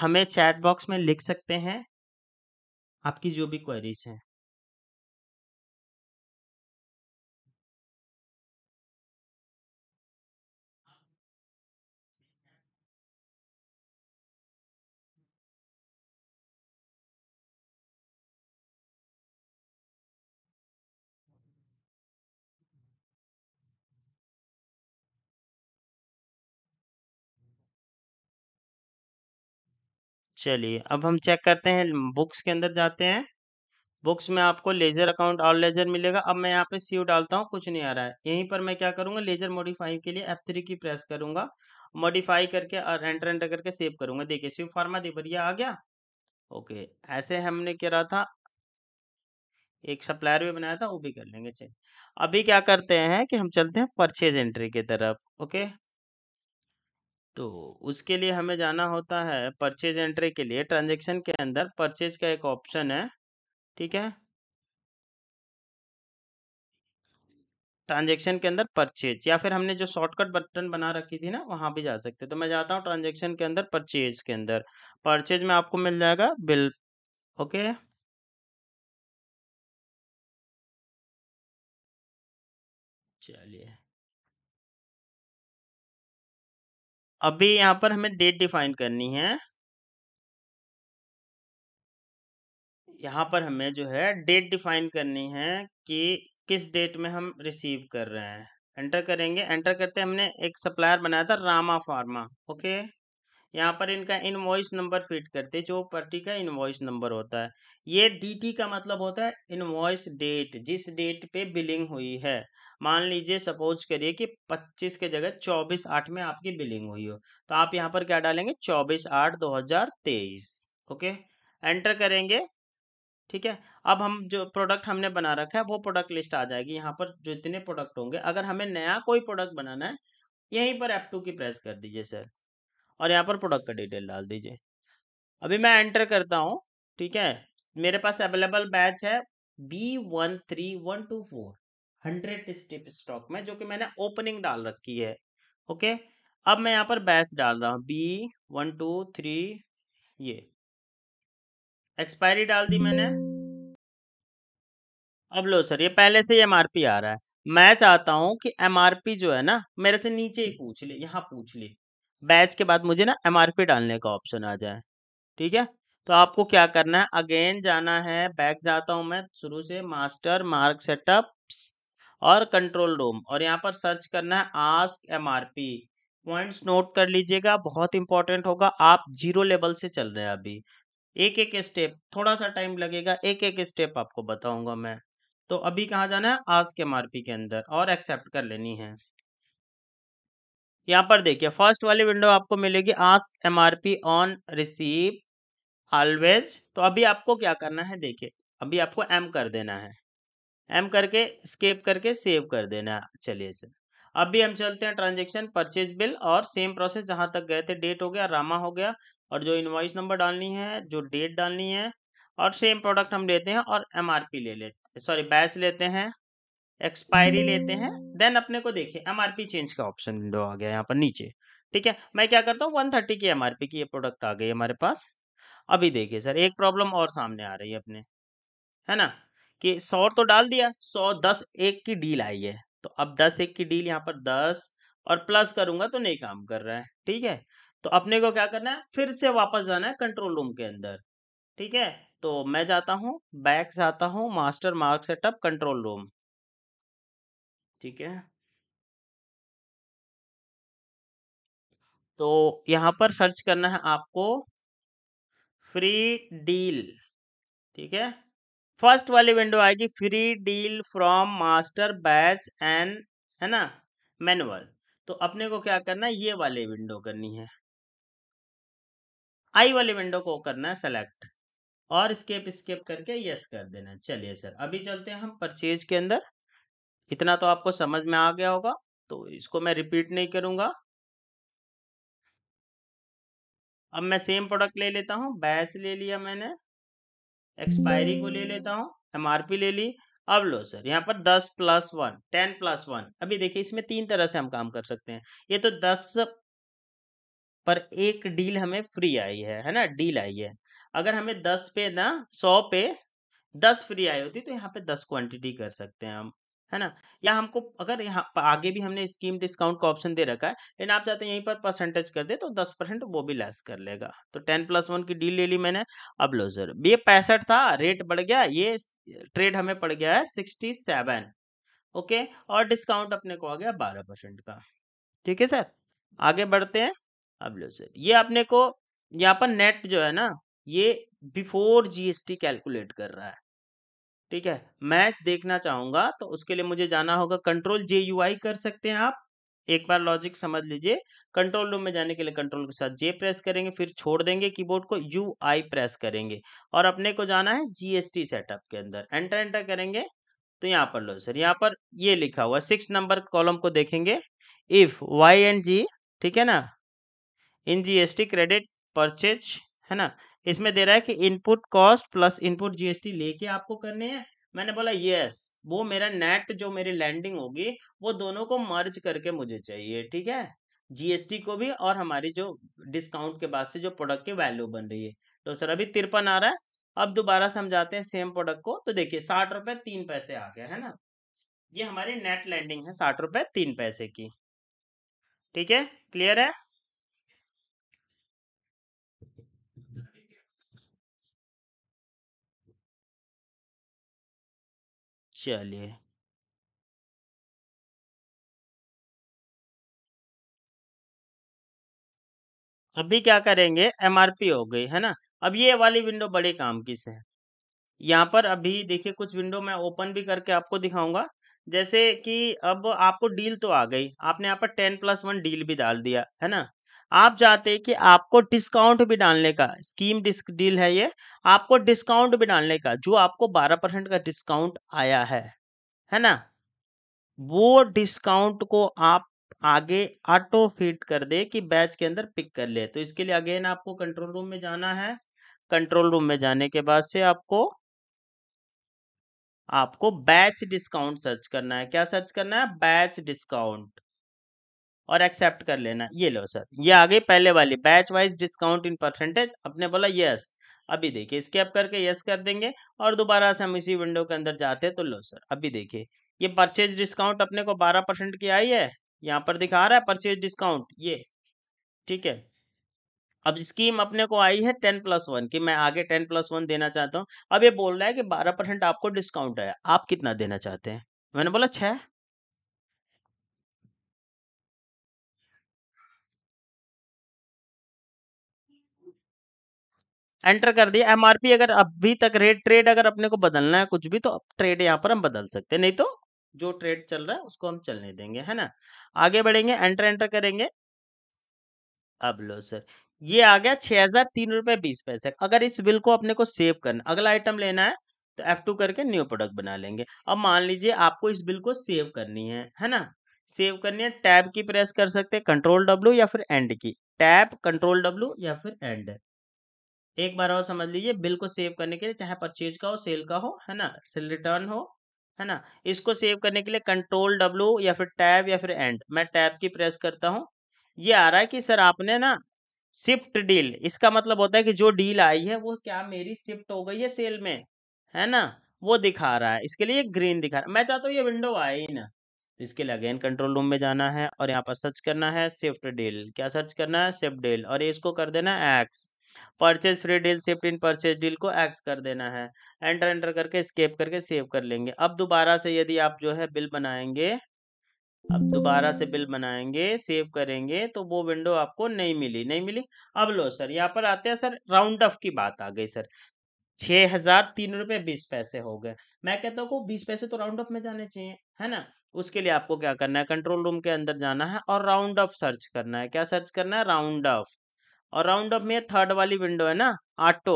हमें चैट बॉक्स में लिख सकते हैं आपकी जो भी क्वेरीज हैं चलिए अब हम चेक करते हैं बुक्स के अंदर जाते हैं बुक्स में आपको लेजर अकाउंट और लेजर मिलेगा अब मैं यहाँ पे सी डालता हूँ कुछ नहीं आ रहा है यहीं पर मैं क्या करूँगा लेजर मॉडिफाई के लिए एफ थ्री की प्रेस करूँगा मॉडिफाई करके और एंटर एंटर करके सेव करूँगा देखिए शिव फार्मा देवरिया आ गया ओके ऐसे हमने करा था एक सप्लायर भी बनाया था वो भी कर लेंगे चलिए अभी क्या करते हैं कि हम चलते हैं परचेज एंट्री की तरफ ओके तो उसके लिए हमें जाना होता है परचेज एंट्री के लिए ट्रांजेक्शन के अंदर परचेज का एक ऑप्शन है ठीक है ट्रांजेक्शन के अंदर परचेज या फिर हमने जो शॉर्टकट बटन बना रखी थी ना वहाँ भी जा सकते तो मैं जाता हूँ ट्रांजेक्शन के अंदर परचेज के अंदर परचेज में आपको मिल जाएगा बिल ओके अभी यहाँ पर हमें डेट डिफाइन करनी है यहाँ पर हमें जो है डेट डिफाइन करनी है कि किस डेट में हम रिसीव कर रहे हैं एंटर करेंगे एंटर करते हमने एक सप्लायर बनाया था रामा फार्मा ओके यहाँ पर इनका इनवॉइस नंबर फिट करते जो पर्टी का इनवॉइस नंबर होता है ये डीटी का मतलब होता है इनवॉइस डेट जिस डेट पे बिलिंग हुई है मान लीजिए सपोज करिए कि 25 के जगह 24 आठ में आपकी बिलिंग हुई हो तो आप यहाँ पर क्या डालेंगे 24 आठ 2023 ओके एंटर करेंगे ठीक है अब हम जो प्रोडक्ट हमने बना रखा है वो प्रोडक्ट लिस्ट आ जाएगी यहाँ पर जितने प्रोडक्ट होंगे अगर हमें नया कोई प्रोडक्ट बनाना है यहीं पर एप टू की प्रेस कर दीजिए सर और यहाँ पर प्रोडक्ट का डिटेल डाल दीजिए अभी मैं एंटर करता हूँ ठीक है मेरे पास अवेलेबल बैच है B one three one two four hundred strip stock में जो कि मैंने ओपनिंग डाल रखी है ओके अब मैं यहाँ पर बैच डाल रहा हूँ बी वन टू थ्री ये एक्सपायरी डाल दी मैंने अब लो सर ये पहले से ही एम आ रहा है मैं चाहता हूँ कि एम जो है ना मेरे से नीचे ही पूछ ले यहाँ पूछ ले बैच के बाद मुझे ना एम डालने का ऑप्शन आ जाए ठीक है तो आपको क्या करना है अगेन जाना है बैक जाता हूँ मैं शुरू से मास्टर मार्क सेटअप और कंट्रोल रूम और यहाँ पर सर्च करना है आस्क एमआरपी पॉइंट्स नोट कर लीजिएगा बहुत इंपॉर्टेंट होगा आप जीरो लेवल से चल रहे हैं अभी एक एक स्टेप थोड़ा सा टाइम लगेगा एक एक स्टेप आपको बताऊंगा मैं तो अभी कहाँ जाना है आज के एम के अंदर और एक्सेप्ट कर लेनी है यहाँ पर देखिए फर्स्ट वाली विंडो आपको मिलेगी ask M R P on receive always तो अभी आपको क्या करना है देखिए अभी आपको एम कर देना है एम करके स्केप करके सेव कर देना है चलिए सर अभी हम चलते हैं ट्रांजेक्शन परचेज बिल और सेम प्रोसेस जहाँ तक गए थे डेट हो गया रामा हो गया और जो इन्वाइस नंबर डालनी है जो डेट डालनी है और सेम प्रोडक्ट हम लेते हैं और एमआरपी ले लेते सॉरी बैच लेते हैं एक्सपायरी लेते हैं देन अपने को देखिए एमआरपी चेंज का ऑप्शन विंडो आ गया यहाँ पर नीचे ठीक है मैं क्या करता हूँ वन थर्टी की एमआरपी की ये प्रोडक्ट आ गई हमारे पास अभी देखिए सर एक प्रॉब्लम और सामने आ रही है अपने है ना कि सौ तो डाल दिया सौ दस एक की डील आई है तो अब दस एक की डील यहाँ पर दस और प्लस करूंगा तो नहीं काम कर रहा है ठीक है तो अपने को क्या करना है फिर से वापस जाना है कंट्रोल रूम के अंदर ठीक है तो मैं जाता हूँ बैक जाता हूँ master mark setup control room ठीक है तो यहां पर सर्च करना है आपको फ्री डील ठीक है फर्स्ट वाली विंडो आएगी free deal from master batch and है ना मैनुअल तो अपने को क्या करना है ये वाली विंडो करनी है आई वाली विंडो को करना है सेलेक्ट और स्केप स्केप करके यस कर देना चलिए सर अभी चलते हैं हम परचेज के अंदर इतना तो आपको समझ में आ गया होगा तो इसको मैं रिपीट नहीं करूंगा अब मैं सेम प्रोडक्ट ले लेता हूँ बैच ले लिया मैंने एक्सपायरी को ले लेता हूँ एमआरपी ले ली अब लो सर यहाँ पर दस plus one ten plus one अभी देखिए इसमें तीन तरह से हम काम कर सकते हैं ये तो दस पर एक डील हमें फ्री आई है है ना डील आई है अगर हमें दस पे ना सौ पे दस फ्री आई होती तो यहाँ पे दस क्वांटिटी कर सकते हैं हम है ना या हमको अगर यहाँ आगे भी हमने स्कीम डिस्काउंट का ऑप्शन दे रखा है लेकिन आप चाहते हैं यहीं पर परसेंटेज कर दे तो दस परसेंट वो भी लेस कर लेगा तो टेन प्लस वन की डील ले ली मैंने अब लो जर ये पैंसठ था रेट बढ़ गया ये ट्रेड हमें पड़ गया है सिक्सटी सेवन ओके और डिस्काउंट अपने को आ गया बारह परसेंट का ठीक है सर आगे बढ़ते हैं अब लो सर ये अपने को यहाँ पर नेट जो है ना ये बिफोर जी कैलकुलेट कर रहा है ठीक है मैच देखना चाहूंगा तो उसके लिए मुझे जाना होगा कंट्रोल जे यू आई कर सकते हैं आप एक बार लॉजिक समझ लीजिए कंट्रोल रूम में जाने के लिए कंट्रोल के साथ जे प्रेस करेंगे फिर छोड़ देंगे कीबोर्ड को यू आई प्रेस करेंगे और अपने को जाना है जीएसटी सेटअप के अंदर एंटर एंटर करेंगे तो यहाँ पर लो सर यहाँ पर ये लिखा हुआ सिक्स नंबर कॉलम को देखेंगे इफ वाई एंड जी ठीक है ना इन टी क्रेडिट परचेज है ना इसमें दे रहा है कि input cost plus input GST लेके आपको करने हैं मैंने बोला यस वो मेरा नेट जो मेरी लैंडिंग होगी वो दोनों को मर्ज करके मुझे चाहिए ठीक है जीएसटी को भी और हमारी जो डिस्काउंट के बाद से जो प्रोडक्ट की वैल्यू बन रही है तो सर अभी तिरपन आ रहा है अब दोबारा समझाते हैं सेम प्रोडक्ट को तो देखिए साठ रुपए तीन पैसे आ गए है ना ये हमारी नेट लैंडिंग है साठ रुपए तीन पैसे की ठीक है क्लियर है चलिए अभी क्या करेंगे एमआरपी हो गई है ना अब ये वाली विंडो बड़े काम की से है यहाँ पर अभी देखिए कुछ विंडो मैं ओपन भी करके आपको दिखाऊंगा जैसे कि अब आपको डील तो आ गई आपने यहाँ पर टेन प्लस वन डील भी डाल दिया है ना आप जाते कि आपको डिस्काउंट भी डालने का स्कीम डिस्क डील है ये आपको डिस्काउंट भी डालने का जो आपको बारह परसेंट का डिस्काउंट आया है है ना वो डिस्काउंट को आप आगे ऑटो फिट कर दे कि बैच के अंदर पिक कर ले तो इसके लिए अगेन आपको कंट्रोल रूम में जाना है कंट्रोल रूम में जाने के बाद से आपको आपको बैच डिस्काउंट सर्च करना है क्या सर्च करना है बैच डिस्काउंट और एक्सेप्ट कर लेना ये लो सर ये आ गई पहले वाली batch wise discount in percentage आपने बोला यस अभी देखिए इसके अब करके यस कर देंगे और दोबारा से हम इसी विंडो के अंदर जाते हैं तो लो सर अभी देखिए ये परचेज डिस्काउंट अपने को बारह परसेंट की आई है यहाँ पर दिखा रहा है परचेज डिस्काउंट ये ठीक है अब स्कीम अपने को आई है टेन प्लस वन की मैं आगे टेन प्लस वन देना चाहता हूँ अब ये बोल रहा है कि बारह परसेंट आपको डिस्काउंट है आप कितना देना चाहते हैं मैंने बोला छः एंटर कर दिया एमआरपी अगर अभी तक रेट ट्रेड अगर अपने को बदलना है कुछ भी तो ट्रेड यहाँ पर हम बदल सकते हैं नहीं तो जो ट्रेड चल रहा है उसको हम चलने देंगे है ना आगे बढ़ेंगे एंटर एंटर करेंगे अब लो सर ये आ गया छह हजार तीन रुपए बीस पैसे अगर इस बिल को अपने को सेव करना अगला आइटम लेना है तो एफ टू करके न्यू प्रोडक्ट बना लेंगे अब मान लीजिए आपको इस बिल को सेव करनी है है ना सेव करनी है टैब की प्रेस कर सकते हैं कंट्रोल डब्ल्यू या फिर एंड की टैब कंट्रोल डब्ल्यू या फिर एंड एक बार और समझ लीजिए बिल को सेव करने के लिए चाहे परचेज का हो सेल का हो है ना सेल रिटर्न हो है ना इसको सेव करने के लिए कंट्रोल डब्ल्यू या फिर टैब या फिर एंड मैं टैब की प्रेस करता हूँ ये आ रहा है कि सर आपने ना शिफ्ट डील इसका मतलब होता है कि जो डील आई है वो क्या मेरी शिफ्ट हो गई है सेल में है ना वो दिखा रहा है इसके लिए ग्रीन दिखा रहा है मैं चाहता हूँ ये विंडो आए ही ना तो इसके लिए अगेन कंट्रोल रूम में जाना है और यहाँ पर सर्च करना है शिफ्ट डील क्या सर्च करना है शिफ्ट डील और इसको कर देना X purchase free deal shift in purchase deal को एक्स कर देना है एंटर एंटर करके स्केप करके सेव कर लेंगे अब दोबारा से यदि आप जो है बिल बनाएंगे अब दोबारा से बिल बनाएंगे सेव करेंगे तो वो विंडो आपको नहीं मिली नहीं मिली अब लो सर यहाँ पर आते हैं सर राउंड ऑफ की बात आ गई सर छः हजार तीन रुपये बीस पैसे हो गए मैं कहता हूँ बीस पैसे तो राउंड ऑफ में जाने चाहिए है ना उसके लिए आपको क्या करना है कंट्रोल रूम के अंदर जाना है और राउंड ऑफ सर्च करना है क्या सर्च करना है राउंड ऑफ और राउंड अप में थर्ड वाली विंडो है ना ऑटो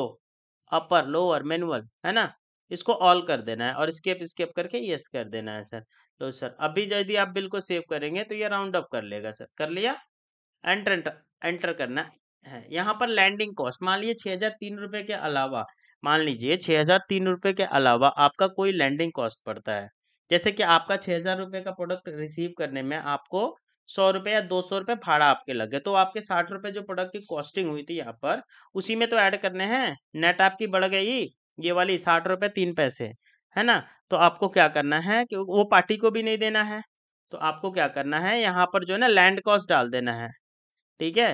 अपर लोअर मैनुअल है ना इसको ऑल कर देना है और स्केप स्केप करके यस कर देना है सर तो सर अभी यदि आप बिल को सेव करेंगे तो ये राउंड अप कर लेगा सर कर लिया एंटर एंटर एंटर करना है यहाँ पर लैंडिंग कॉस्ट मान लीजिए छः हज़ार तीन रुपये के अलावा मान लीजिए छः हज़ार तीन रुपये के अलावा आपका कोई लैंडिंग कॉस्ट पड़ता है जैसे कि आपका छः हज़ार रुपये का प्रोडक्ट रिसीव करने में आपको सौ रुपये या दो सौ रुपये भाड़ा आपके लग गए तो आपके साठ रुपये जो प्रोडक्ट की कॉस्टिंग हुई थी यहाँ पर उसी में तो ऐड करने हैं नेट आपकी बढ़ गई ये वाली साठ रुपये तीन पैसे है ना तो आपको क्या करना है कि वो पार्टी को भी नहीं देना है तो आपको क्या करना है यहाँ पर जो है ना लैंड कॉस्ट डाल देना है ठीक है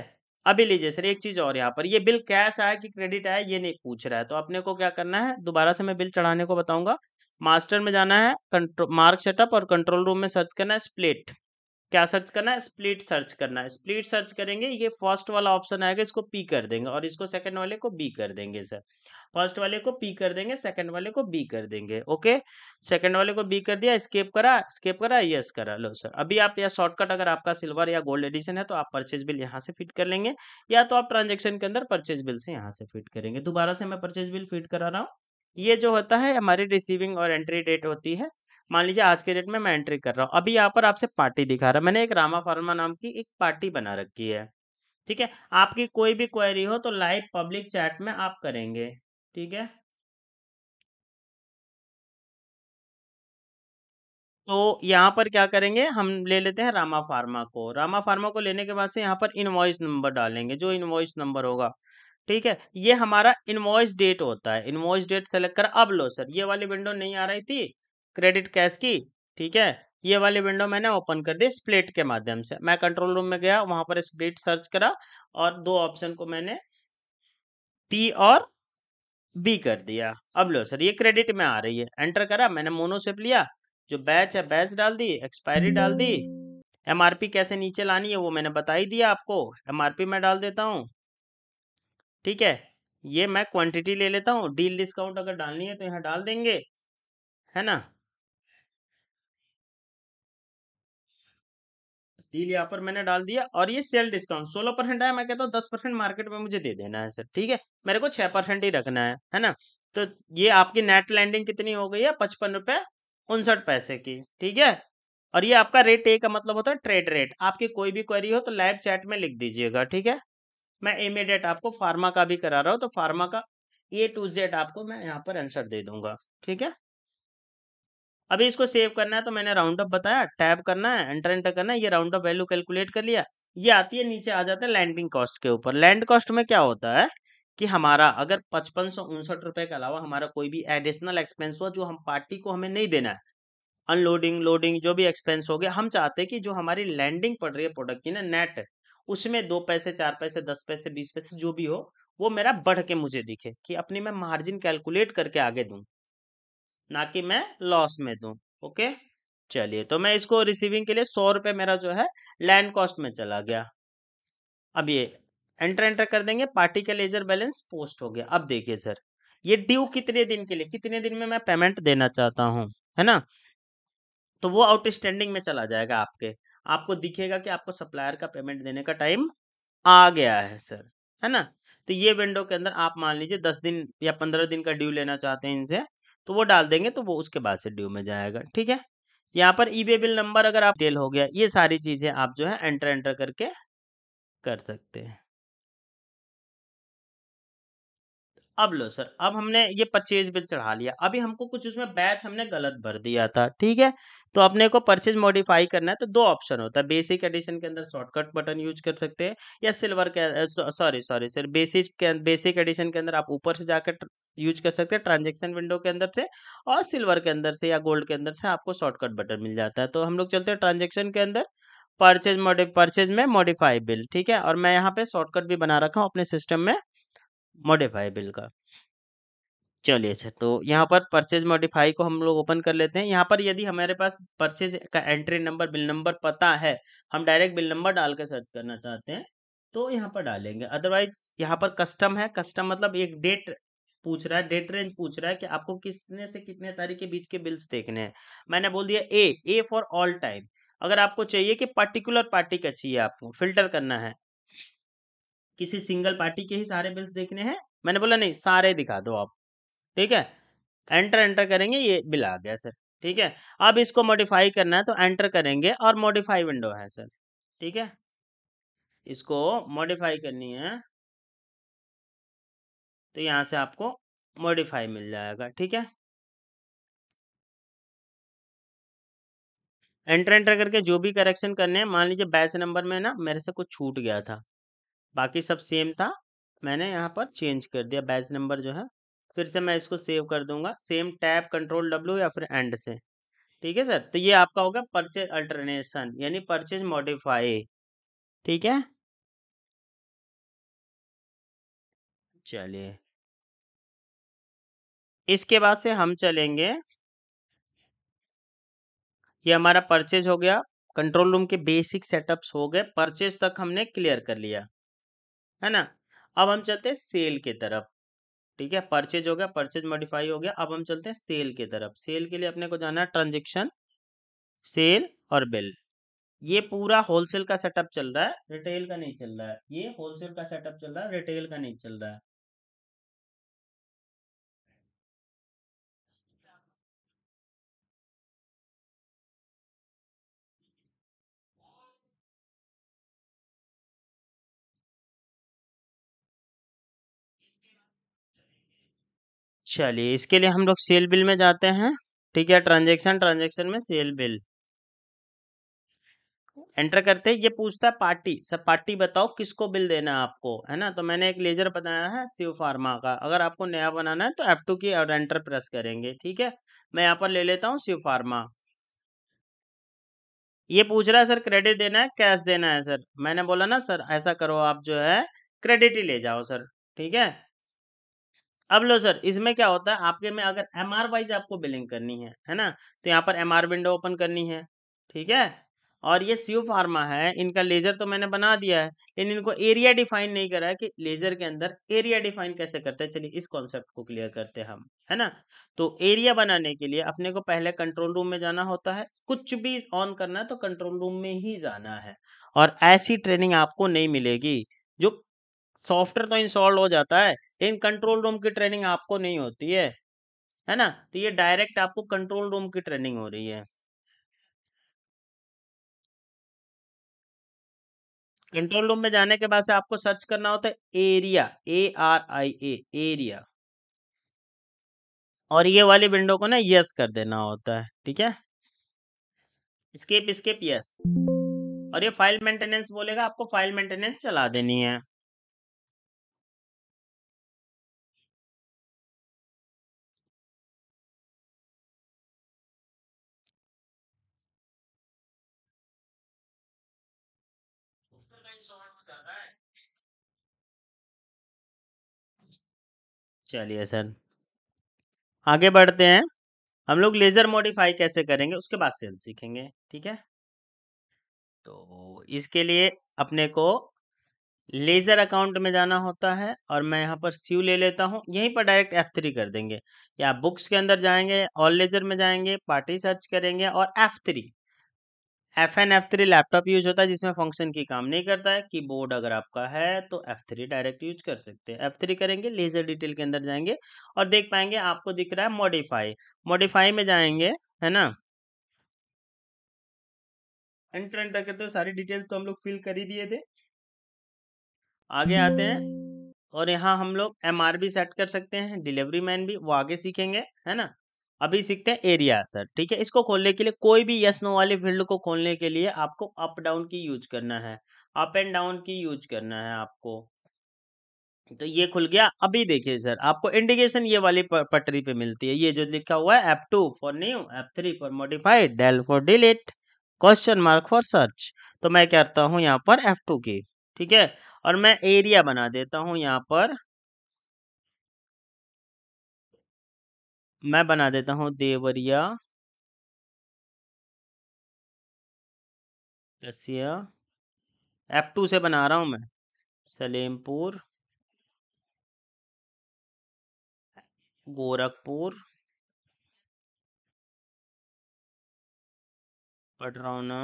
अभी लीजिए सर एक चीज़ और यहाँ पर ये बिल कैश आया कि क्रेडिट आया ये नहीं पूछ रहा है तो अपने को क्या करना है दोबारा से मैं बिल चढ़ाने को बताऊंगा मास्टर में जाना है मार्क सेटअप और कंट्रोल रूम में सर्च करना है स्प्लिट क्या सर्च करना है स्प्लिट सर्च करना है स्प्लिट सर्च करेंगे ये फर्स्ट वाला ऑप्शन आएगा इसको पी कर देंगे और इसको सेकंड वाले को बी कर देंगे सर फर्स्ट वाले को पी कर देंगे सेकंड वाले को बी कर देंगे ओके सेकंड वाले को बी कर दिया स्केप करा स्केप करा यस करा लो सर अभी आप यह शॉर्टकट अगर आपका सिल्वर या गोल्ड एडिशन है तो आप परचेज बिल यहाँ से फिट कर लेंगे या तो आप ट्रांजेक्शन के अंदर परचेज बिल से यहाँ से फिट करेंगे दोबारा से मैं परचेज बिल फिट करा रहा हूँ ये जो होता है हमारी रिसीविंग और एंट्री डेट होती है मान लीजिए आज के डेट में मैं एंट्री कर रहा हूँ अभी यहाँ पर आपसे पार्टी दिखा रहा है मैंने एक रामा फार्मा नाम की एक पार्टी बना रखी है ठीक है आपकी कोई भी क्वेरी हो तो लाइव पब्लिक चैट में आप करेंगे ठीक है तो यहाँ पर क्या करेंगे हम ले लेते हैं रामा फार्मा को रामा फार्मा को लेने के बाद से यहाँ पर इनवॉइस नंबर डालेंगे जो इनवॉइस नंबर होगा ठीक है ये हमारा इनवॉइस डेट होता है इनवॉइस डेट सेलेक्ट कर अब लो सर ये वाली विंडो नहीं आ रही थी क्रेडिट कैश की ठीक है ये वाली विंडो मैंने ओपन कर दी स्प्लिट के माध्यम से मैं कंट्रोल रूम में गया वहां पर स्प्लिट सर्च करा और दो ऑप्शन को मैंने पी और बी कर दिया अब लो सर ये क्रेडिट में आ रही है एंटर करा मैंने मोनोशिप लिया जो बैच है बैच डाल दी एक्सपायरी डाल दी एम कैसे नीचे लानी है वो मैंने बता ही दिया आपको एम मैं डाल देता हूँ ठीक है ये मैं क्वांटिटी ले लेता हूँ डील डिस्काउंट अगर डालनी है तो यहाँ डाल देंगे है ना डील यहाँ पर मैंने डाल दिया और ये सेल डिस्काउंट सोलह परसेंट आया मैं कहता हूँ दस परसेंट मार्केट में मुझे दे देना है सर ठीक है मेरे को छह परसेंट ही रखना है है ना तो ये आपकी नेट लैंडिंग कितनी हो गई है पचपन रुपए उनसठ पैसे की ठीक है और ये आपका रेट ए का मतलब होता है ट्रेड रेट आपकी कोई भी क्वेरी हो तो लाइव चैट में लिख दीजिएगा ठीक है मैं इमीडिएट आपको फार्मा का भी करा रहा हूँ तो फार्मा का ए टू जेड आपको मैं यहाँ पर आंसर दे दूंगा ठीक है अभी इसको सेव करना है तो मैंने राउंड अप बताया टैब करना है एंटर एंटर करना है ये राउंड अप वैल्यू कैलकुलेट कर लिया ये आती है नीचे आ जाता है लैंडिंग कॉस्ट के ऊपर लैंड कॉस्ट में क्या होता है कि हमारा अगर पचपन सौ उनसठ रुपए के अलावा हमारा कोई भी एडिशनल एक्सपेंस हुआ जो हम पार्टी को हमें नहीं देना है अनलोडिंग लोडिंग जो भी एक्सपेंस हो गया हम चाहते हैं कि जो हमारी लैंडिंग पड़ रही है प्रोडक्ट की ना नेट उसमें दो पैसे चार पैसे दस पैसे बीस पैसे जो भी हो वो मेरा बढ़ के मुझे दिखे कि अपनी मैं मार्जिन कैलकुलेट करके आगे दूँ ना कि मैं लॉस में दूं ओके चलिए तो मैं इसको रिसीविंग के लिए सौ रुपये मेरा जो है लैंड कॉस्ट में चला गया अब ये एंटर एंटर कर देंगे पार्टी का लेजर बैलेंस पोस्ट हो गया अब देखिए सर ये ड्यू कितने दिन के लिए कितने दिन में मैं पेमेंट देना चाहता हूँ है ना तो वो आउटस्टैंडिंग में चला जाएगा आपके आपको दिखेगा कि आपको सप्लायर का पेमेंट देने का टाइम आ गया है सर है ना तो ये विंडो के अंदर आप मान लीजिए दस दिन या पंद्रह दिन का ड्यू लेना चाहते हैं इनसे तो वो डाल देंगे तो वो उसके बाद से ड्यू में जाएगा ठीक है यहाँ पर ई बिल नंबर अगर आप डेल हो गया ये सारी चीज़ें आप जो है एंटर एंटर करके कर सकते हैं अब लो सर अब हमने ये परचेज बिल चढ़ा लिया अभी हमको कुछ उसमें बैच हमने गलत भर दिया था ठीक है तो अपने को परचेज मॉडिफाई करना है तो दो ऑप्शन होता है बेसिक एडिशन के अंदर शॉर्टकट बटन यूज कर सकते हैं या सिल्वर के sorry sorry sir basic basic edition के अंदर आप ऊपर से जाकर यूज कर सकते हैं ट्रांजेक्शन विंडो के अंदर से और सिल्वर के अंदर से या गोल्ड के अंदर से आपको शॉर्टकट बटन मिल जाता है तो हम लोग चलते हैं ट्रांजेक्शन के अंदर परचेज मॉडि परचेज में मॉडिफाई बिल ठीक है और मैं यहाँ पे शॉर्टकट भी बना रखा हूँ अपने सिस्टम में मॉडिफाई बिल का चलिए अच्छा तो यहाँ पर परचेज मॉडिफाई को हम लोग ओपन कर लेते हैं यहाँ पर यदि हमारे पास परचेज का एंट्री नंबर बिल नंबर पता है हम डायरेक्ट बिल नंबर डाल के सर्च करना चाहते हैं तो यहाँ पर डालेंगे अदरवाइज यहाँ पर कस्टम है कस्टम मतलब एक डेट पूछ रहा है डेट रेंज पूछ रहा है कि आपको कितने से कितने तारीख के बीच के बिल्स देखने हैं मैंने बोल दिया A A for all time अगर आपको चाहिए कि पर्टिकुलर पार्टी का चाहिए आपको फिल्टर करना है किसी सिंगल पार्टी के ही सारे बिल्स देखने हैं मैंने बोला नहीं सारे दिखा दो आप ठीक है एंटर एंटर करेंगे ये बिल आ गया सर ठीक है अब इसको मॉडिफाई करना है तो एंटर करेंगे और मॉडिफाई विंडो है सर ठीक है इसको मॉडिफाई करनी है तो यहाँ से आपको मॉडिफाई मिल जाएगा ठीक है एंटर एंटर करके जो भी करेक्शन करने हैं मान लीजिए बैच नंबर में ना मेरे से कुछ छूट गया था बाकी सब सेम था मैंने यहाँ पर चेंज कर दिया बैच नंबर जो है फिर से मैं इसको सेव कर दूंगा सेम टैप कंट्रोल डब्ल्यू या फिर एंड से ठीक है सर तो ये आपका होगा परचेज अल्टरनेशन यानी परचेज मॉडिफाई ठीक है चलिए इसके बाद से हम चलेंगे ये हमारा परचेज हो गया कंट्रोल रूम के बेसिक सेटअप्स हो गए परचेज तक हमने क्लियर कर लिया है ना अब हम चलते हैं सेल की तरफ ठीक है परचेज हो गया परचेज मॉडिफाई हो गया अब हम चलते हैं सेल की तरफ सेल के लिए अपने को जाना है ट्रांजेक्शन सेल और बिल ये पूरा होलसेल का सेटअप चल रहा है रिटेल का नहीं चल रहा है ये होलसेल का सेटअप चल रहा है रिटेल का नहीं चल रहा है चलिए इसके लिए हम लोग सेल बिल में जाते हैं ठीक है ट्रांजेक्शन ट्रांजेक्शन में सेल बिल एंटर करते ये पूछता है पार्टी सब पार्टी बताओ किसको बिल देना है आपको है ना तो मैंने एक लेजर बनाया है शिव फार्मा का अगर आपको नया बनाना है तो एप टू की और एंटर प्रेस करेंगे ठीक है मैं यहाँ पर ले लेता हूँ शिव फार्मा ये पूछ रहा है सर क्रेडिट देना है कैश देना है सर मैंने बोला ना सर ऐसा करो आप जो है क्रेडिट ही ले जाओ सर ठीक है अब लो सर इसमें क्या होता है आपके में अगर एम आर वाइज आपको बिलिंग करनी है है ना तो यहाँ पर एम आर विंडो ओपन करनी है ठीक है और ये सीओ फार्मा है इनका लेजर तो मैंने बना दिया है लेकिन इनको एरिया डिफाइन नहीं करा है कि लेजर के अंदर एरिया डिफाइन कैसे करते हैं चलिए इस कॉन्सेप्ट को क्लियर करते हैं हम है ना तो एरिया बनाने के लिए अपने को पहले कंट्रोल रूम में जाना होता है कुछ भी ऑन करना है तो कंट्रोल रूम में ही जाना है और ऐसी ट्रेनिंग आपको नहीं मिलेगी जो सॉफ्टवेयर तो इंस्टॉल हो जाता है इन कंट्रोल रूम की ट्रेनिंग आपको नहीं होती है है ना तो ये डायरेक्ट आपको कंट्रोल रूम की ट्रेनिंग हो रही है कंट्रोल रूम में जाने के बाद से आपको सर्च करना होता है area A R I A area और ये वाली विंडो को ना यस कर देना होता है ठीक है स्केप स्केप यस और ये फाइल मेंटेनेंस बोलेगा आपको फाइल मेंटेनेंस चला देनी है चलिए सर आगे बढ़ते हैं हम लोग लेज़र मॉडिफाई कैसे करेंगे उसके बाद सेल सीखेंगे ठीक है तो इसके लिए अपने को लेज़र अकाउंट में जाना होता है और मैं यहाँ पर सीव ले लेता हूँ यहीं पर डायरेक्ट एफ थ्री कर देंगे या बुक्स के अंदर जाएंगे ऑल लेज़र में जाएंगे पार्टी सर्च करेंगे और F three F N F three laptop use होता है जिसमें फंक्शन की काम नहीं करता है कीबोर्ड अगर आपका है तो एफ थ्री डायरेक्ट यूज कर सकते हैं एफ थ्री करेंगे लेजर डिटेल के अंदर जाएंगे और देख पाएंगे आपको दिख रहा है मॉडिफाई मॉडिफाई में जाएंगे है ना एंटर एंटर करते हो सारी डिटेल्स तो हम लोग फिल कर ही दिए थे आगे आते हैं और यहाँ हम लोग एम आर भी सेट कर सकते हैं डिलीवरी मैन भी वो आगे सीखेंगे है ना अभी सीखते हैं एरिया सर ठीक है इसको खोलने के लिए कोई भी यस नो वाले फील्ड को खोलने के लिए आपको अप डाउन की यूज करना है अप एंड डाउन की यूज करना है आपको तो ये खुल गया अभी देखिए सर आपको इंडिकेशन ये वाली पटरी पे मिलती है ये जो लिखा हुआ है F two for new F three for modified del for delete question mark for search तो मैं करता हूँ यहाँ पर एफ टू की ठीक है और मैं एरिया बना देता हूँ यहाँ पर मैं बना देता हूँ देवरिया रसिया एप टू से बना रहा हूँ मैं सलेमपुर गोरखपुर पटरौना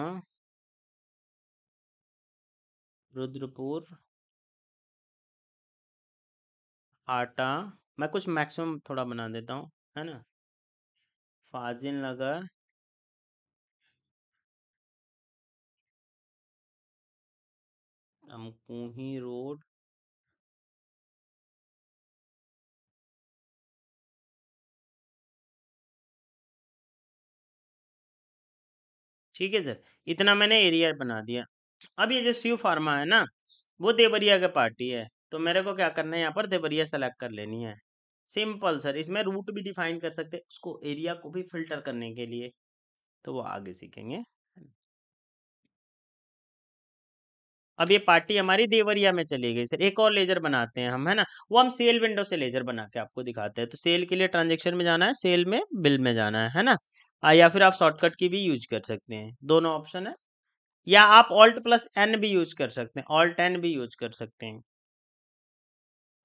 रुद्रपुर आटा मैं कुछ मैक्सिमम थोड़ा बना देता हूँ है ना फाजिल नगर अमकूही रोड ठीक है सर इतना मैंने एरिया बना दिया अब ये जो शिव फार्मा है ना वो देवरिया के पार्टी है तो मेरे को क्या करना है यहाँ पर देवरिया सेलेक्ट कर लेनी है सिंपल सर इसमें रूट भी डिफाइन कर सकते हैं उसको एरिया को भी फिल्टर करने के लिए तो वो आगे सीखेंगे अब ये पार्टी हमारी देवरिया में चली गई सर एक और लेजर बनाते हैं हम है ना वो हम सेल विंडो से लेजर बना के आपको दिखाते हैं तो सेल के लिए ट्रांजेक्शन में जाना है सेल में बिल में जाना है है ना आ, या फिर आप शॉर्टकट की भी यूज कर सकते हैं दोनों ऑप्शन है या आप ऑल्ट प्लस एन भी यूज कर सकते हैं ऑल्ट एन भी यूज कर सकते हैं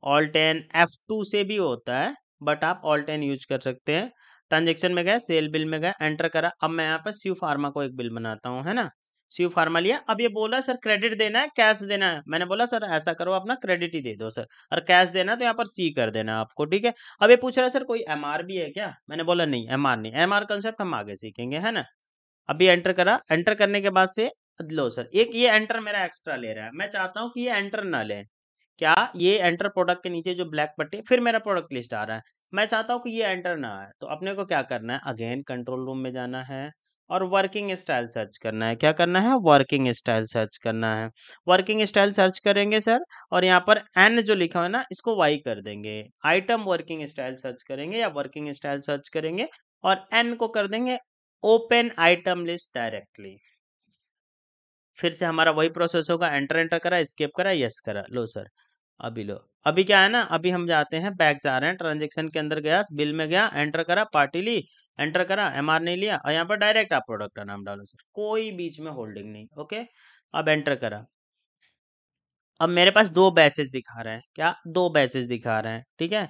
ऑल्टेन एफ टू से भी होता है बट आप ऑल्टेन यूज कर सकते हैं ट्रांजेक्शन में गए सेल बिल में गए एंटर करा अब मैं यहाँ पर सी फार्मा को एक बिल बनाता हूँ है ना सी फार्मा लिया अब ये बोला सर क्रेडिट देना है कैश देना है मैंने बोला सर ऐसा करो अपना क्रेडिट ही दे दो सर और कैश देना तो यहाँ पर सी कर देना आपको ठीक है अब ये पूछ रहा है सर कोई एम भी है क्या मैंने बोला नहीं एम नहीं एम कंसेप्ट हम आगे सीखेंगे है ना अभी एंटर करा एंटर करने के बाद से लो सर एक ये एंटर मेरा एक्स्ट्रा ले रहा है मैं चाहता हूँ कि ये एंटर ना ले क्या ये एंटर प्रोडक्ट के नीचे जो ब्लैक पट्टी फिर मेरा प्रोडक्ट लिस्ट आ रहा है मैं चाहता हूँ कि ये एंटर ना आए तो अपने को क्या करना है अगेन कंट्रोल रूम में जाना है और वर्किंग स्टाइल सर्च करना है क्या करना है वर्किंग स्टाइल सर्च करना है वर्किंग स्टाइल सर्च करेंगे सर और यहाँ पर एन जो लिखा हुआ है ना इसको वाई कर देंगे आइटम वर्किंग स्टाइल सर्च करेंगे या वर्किंग स्टाइल सर्च करेंगे और एन को कर देंगे ओपन आइटम लिस्ट डायरेक्टली फिर से हमारा वही प्रोसेस होगा एंटर एंटर करा स्केप करा यस करा लो सर अभी लो अभी क्या है ना अभी हम जाते हैं बैग जा रहे हैं ट्रांजेक्शन के अंदर गया बिल में गया एंटर करा पार्टी ली एंटर करा एम नहीं लिया और यहाँ पर डायरेक्ट आप प्रोडक्ट का नाम डालो सर कोई बीच में होल्डिंग नहीं ओके अब एंटर करा अब मेरे पास दो बैचेस दिखा रहे हैं क्या दो बैचेस दिखा रहे हैं ठीक है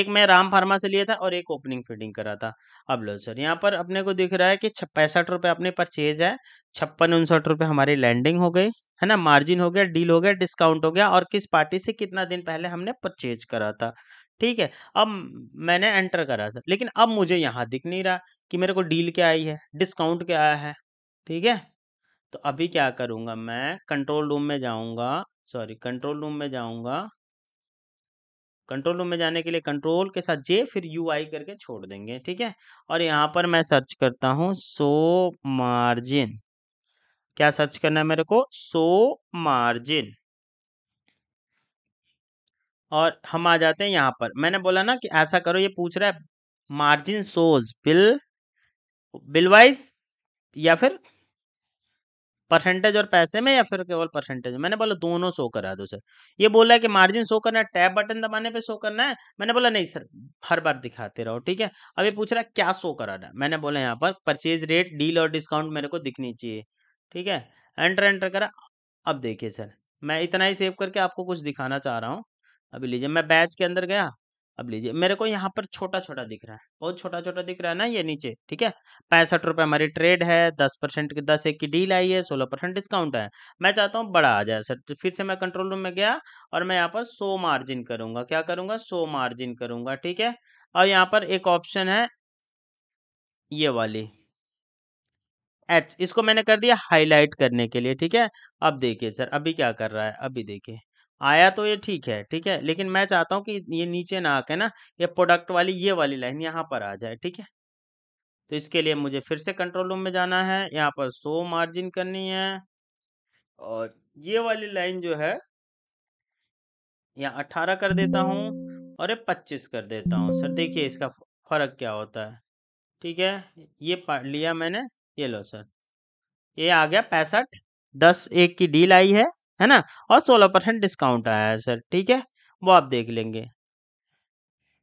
एक मैं राम फार्मा से लिया था और एक ओपनिंग फीडिंग करा था अब लो सर यहाँ पर अपने को दिख रहा है कि पैंसठ रुपये अपने परचेज है छप्पन उनसठ रुपये हमारी लैंडिंग हो गई है ना मार्जिन हो गया डील हो गया डिस्काउंट हो गया और किस पार्टी से कितना दिन पहले हमने परचेज करा था ठीक है अब मैंने एंटर करा सर लेकिन अब मुझे यहाँ दिख नहीं रहा कि मेरे को डील क्या आई है डिस्काउंट क्या आया है ठीक है तो अभी क्या करूँगा मैं कंट्रोल रूम में जाऊँगा सॉरी कंट्रोल रूम में जाऊँगा कंट्रोल रूम में जाने के लिए कंट्रोल के साथ जे फिर यू आई करके छोड़ देंगे ठीक है और यहाँ पर मैं सर्च करता हूँ सो मार्जिन क्या सर्च करना है मेरे को सो मार्जिन और हम आ जाते हैं यहाँ पर मैंने बोला ना कि ऐसा करो ये पूछ रहा है margin shows bill bill wise या फिर परसेंटेज और पैसे में या फिर केवल परसेंटेज मैंने बोला दोनों शो करा दो सर ये बोला है कि मार्जिन शो करना है टैब बटन दबाने पे शो करना है मैंने बोला नहीं सर हर बार दिखाते रहो ठीक है अब ये पूछ रहा है क्या शो कराना है मैंने बोला यहाँ पर परचेज रेट डील और डिस्काउंट मेरे को दिखनी चाहिए ठीक है एंटर एंटर करा अब देखिए सर मैं इतना ही सेव करके आपको कुछ दिखाना चाह रहा हूँ अभी लीजिए मैं बैच के अंदर गया अब लीजिए मेरे को यहाँ पर छोटा छोटा दिख रहा है बहुत छोटा छोटा दिख रहा है ना ये नीचे ठीक है पैंसठ रुपये हमारी ट्रेड है दस परसेंट की दस एक की डील आई है सोलह परसेंट डिस्काउंट है मैं चाहता हूँ बड़ा आ जाए सर तो फिर से मैं कंट्रोल रूम में गया और मैं यहाँ पर सो मार्जिन करूँगा क्या करूँगा सो मार्जिन करूँगा ठीक है और यहाँ पर एक ऑप्शन है ये वाली एच इसको मैंने कर दिया हाईलाइट करने के लिए ठीक है अब देखिए सर अभी क्या कर रहा है अभी देखिए आया तो ये ठीक है ठीक है लेकिन मैं चाहता हूँ कि ये नीचे ना आके ना ये प्रोडक्ट वाली ये वाली लाइन यहाँ पर आ जाए ठीक है तो इसके लिए मुझे फिर से कंट्रोल रूम में जाना है यहाँ पर सो मार्जिन करनी है और ये वाली लाइन जो है यहाँ अट्ठारह कर देता हूँ और ये पच्चीस कर देता हूँ सर देखिए इसका फर्क क्या होता है ठीक है ये लिया मैंने ये लो सर ये आ गया पैंसठ दस एक की डील आई है है ना और सोलह परसेंट डिस्काउंट आया है सर ठीक है वो आप देख लेंगे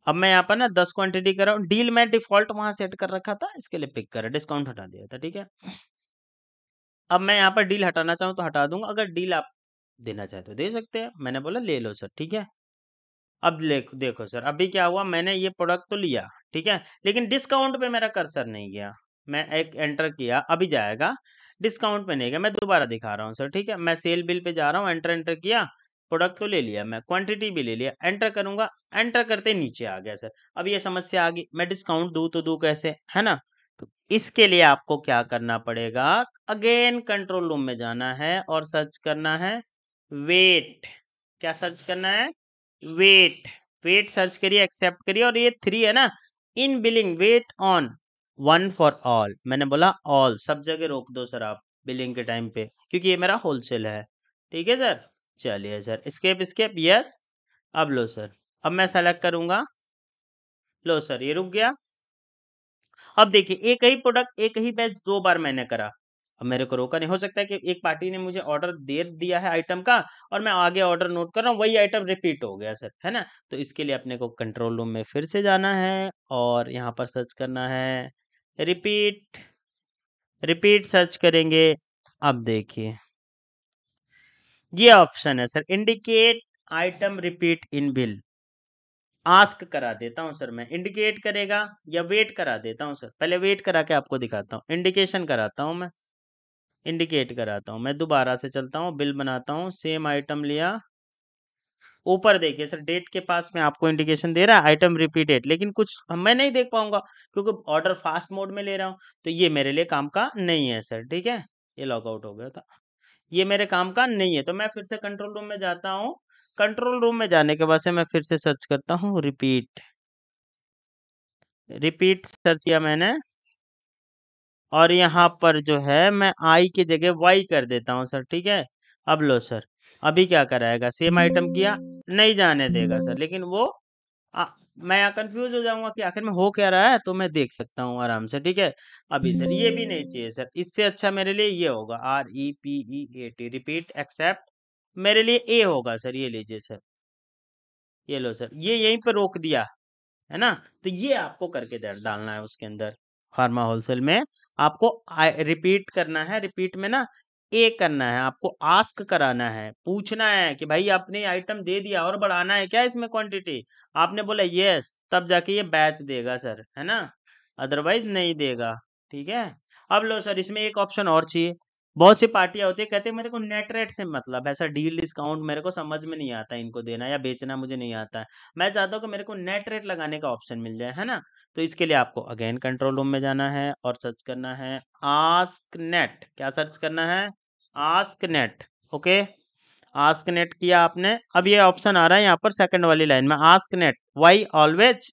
अब मैं यहाँ पर ना दस क्वांटिटी कर रहा हूँ डील मैं डिफॉल्ट वहाँ सेट कर रखा था इसके लिए पिक करा डिस्काउंट हटा दिया था ठीक है अब मैं यहाँ पर डील हटाना चाहूँ तो हटा दूंगा अगर डील आप देना चाहे तो दे सकते हैं मैंने बोला ले लो सर ठीक है अब देखो देखो सर अभी क्या हुआ मैंने ये प्रोडक्ट तो लिया ठीक है लेकिन डिस्काउंट पे मेरा कर्सर नहीं गया मैं एक एंटर किया अभी जाएगा डिस्काउंट पे नहीं गया मैं दोबारा दिखा रहा हूँ सर ठीक है मैं सेल बिल पे जा रहा हूँ एंटर एंटर किया प्रोडक्ट तो ले लिया मैं क्वांटिटी भी ले लिया एंटर करूंगा एंटर करते नीचे आ गया सर अब ये समस्या आ गई मैं डिस्काउंट दू तो दू कैसे है ना तो इसके लिए आपको क्या करना पड़ेगा अगेन कंट्रोल रूम में जाना है और सर्च करना है वेट क्या सर्च करना है वेट वेट सर्च करिए एक्सेप्ट करिए और ये थ्री है ना in billing weight on one for all मैंने बोला ऑल सब जगह रोक दो सर आप बिलिंग के टाइम पे क्योंकि ये मेरा होलसेल है ठीक है सर चलिए सर स्केप स्केप यस अब लो सर अब मैं सेलेक्ट करूंगा लो सर ये रुक गया अब देखिए एक ही प्रोडक्ट एक ही बैच दो बार मैंने करा अब मेरे को रोका नहीं हो सकता है कि एक पार्टी ने मुझे ऑर्डर दे दिया है आइटम का और मैं आगे ऑर्डर नोट कर रहा हूँ वही आइटम रिपीट हो गया सर है ना तो इसके लिए अपने को कंट्रोल रूम में फिर से जाना है और यहाँ पर सर्च करना है रिपीट रिपीट सर्च करेंगे अब देखिए ये ऑप्शन है sir indicate item repeat in bill ask करा देता हूँ सर मैं इंडिकेट करेगा या वेट करा देता हूँ सर पहले वेट करा के आपको दिखाता हूँ इंडिकेशन कराता हूँ मैं इंडिकेट कराता हूँ मैं दोबारा से चलता हूँ बिल बनाता हूँ सेम आइटम लिया ऊपर देखिए सर डेट के पास में आपको इंडिकेशन दे रहा है आइटम रिपीटेड लेकिन कुछ मैं नहीं देख पाऊंगा क्योंकि ऑर्डर फास्ट मोड में ले रहा हूँ तो ये मेरे लिए काम का नहीं है सर ठीक है ये लॉकआउट हो गया था ये मेरे काम का नहीं है तो मैं फिर से कंट्रोल रूम में जाता हूँ कंट्रोल रूम में जाने के बाद से मैं फिर से सर्च करता हूँ रिपीट रिपीट सर्च किया मैंने और यहाँ पर जो है मैं आई की जगह वाई कर देता हूँ सर ठीक है अब लो सर अभी क्या कराएगा सेम आइटम किया नहीं जाने देगा सर हम्म। लेकिन वो आ, मैं कंफ्यूज हो जाऊंगा कि आखिर में हो क्या रहा है तो मैं देख सकता हूँ आराम से ठीक है अभी सर ये भी नहीं हम्म। चाहिए सर इससे अच्छा मेरे लिए ये होगा R E P E A T repeat accept मेरे लिए ए होगा सर ये लीजिए सर ये लो सर ये यहीं पर रोक दिया है ना तो ये आपको करके डालना है उसके अंदर फार्मा होलसेल में आपको रिपीट करना है रिपीट में ना ए करना है आपको आस्क कराना है पूछना है कि भाई आपने आइटम दे दिया और बढ़ाना है क्या इसमें क्वांटिटी आपने बोला यस तब जाके ये बैच देगा सर है ना अदरवाइज नहीं देगा ठीक है अब लो सर इसमें एक ऑप्शन और चाहिए बहुत सी पार्टियां होती है कहते हैं मेरे को नेट रेट से मतलब ऐसा डील डिस्काउंट मेरे को समझ में नहीं आता इनको देना या बेचना मुझे नहीं आता है मैं चाहता हूँ कि मेरे को नेट रेट लगाने का ऑप्शन मिल जाए है ना तो इसके लिए आपको अगेन कंट्रोल रूम में जाना है और सर्च करना है आस्क नेट क्या सर्च करना है ask net okay ask net किया आपने अब ये ऑप्शन आ रहा है यहाँ पर सेकंड वाली लाइन में आस्क नेट वाई ऑलवेज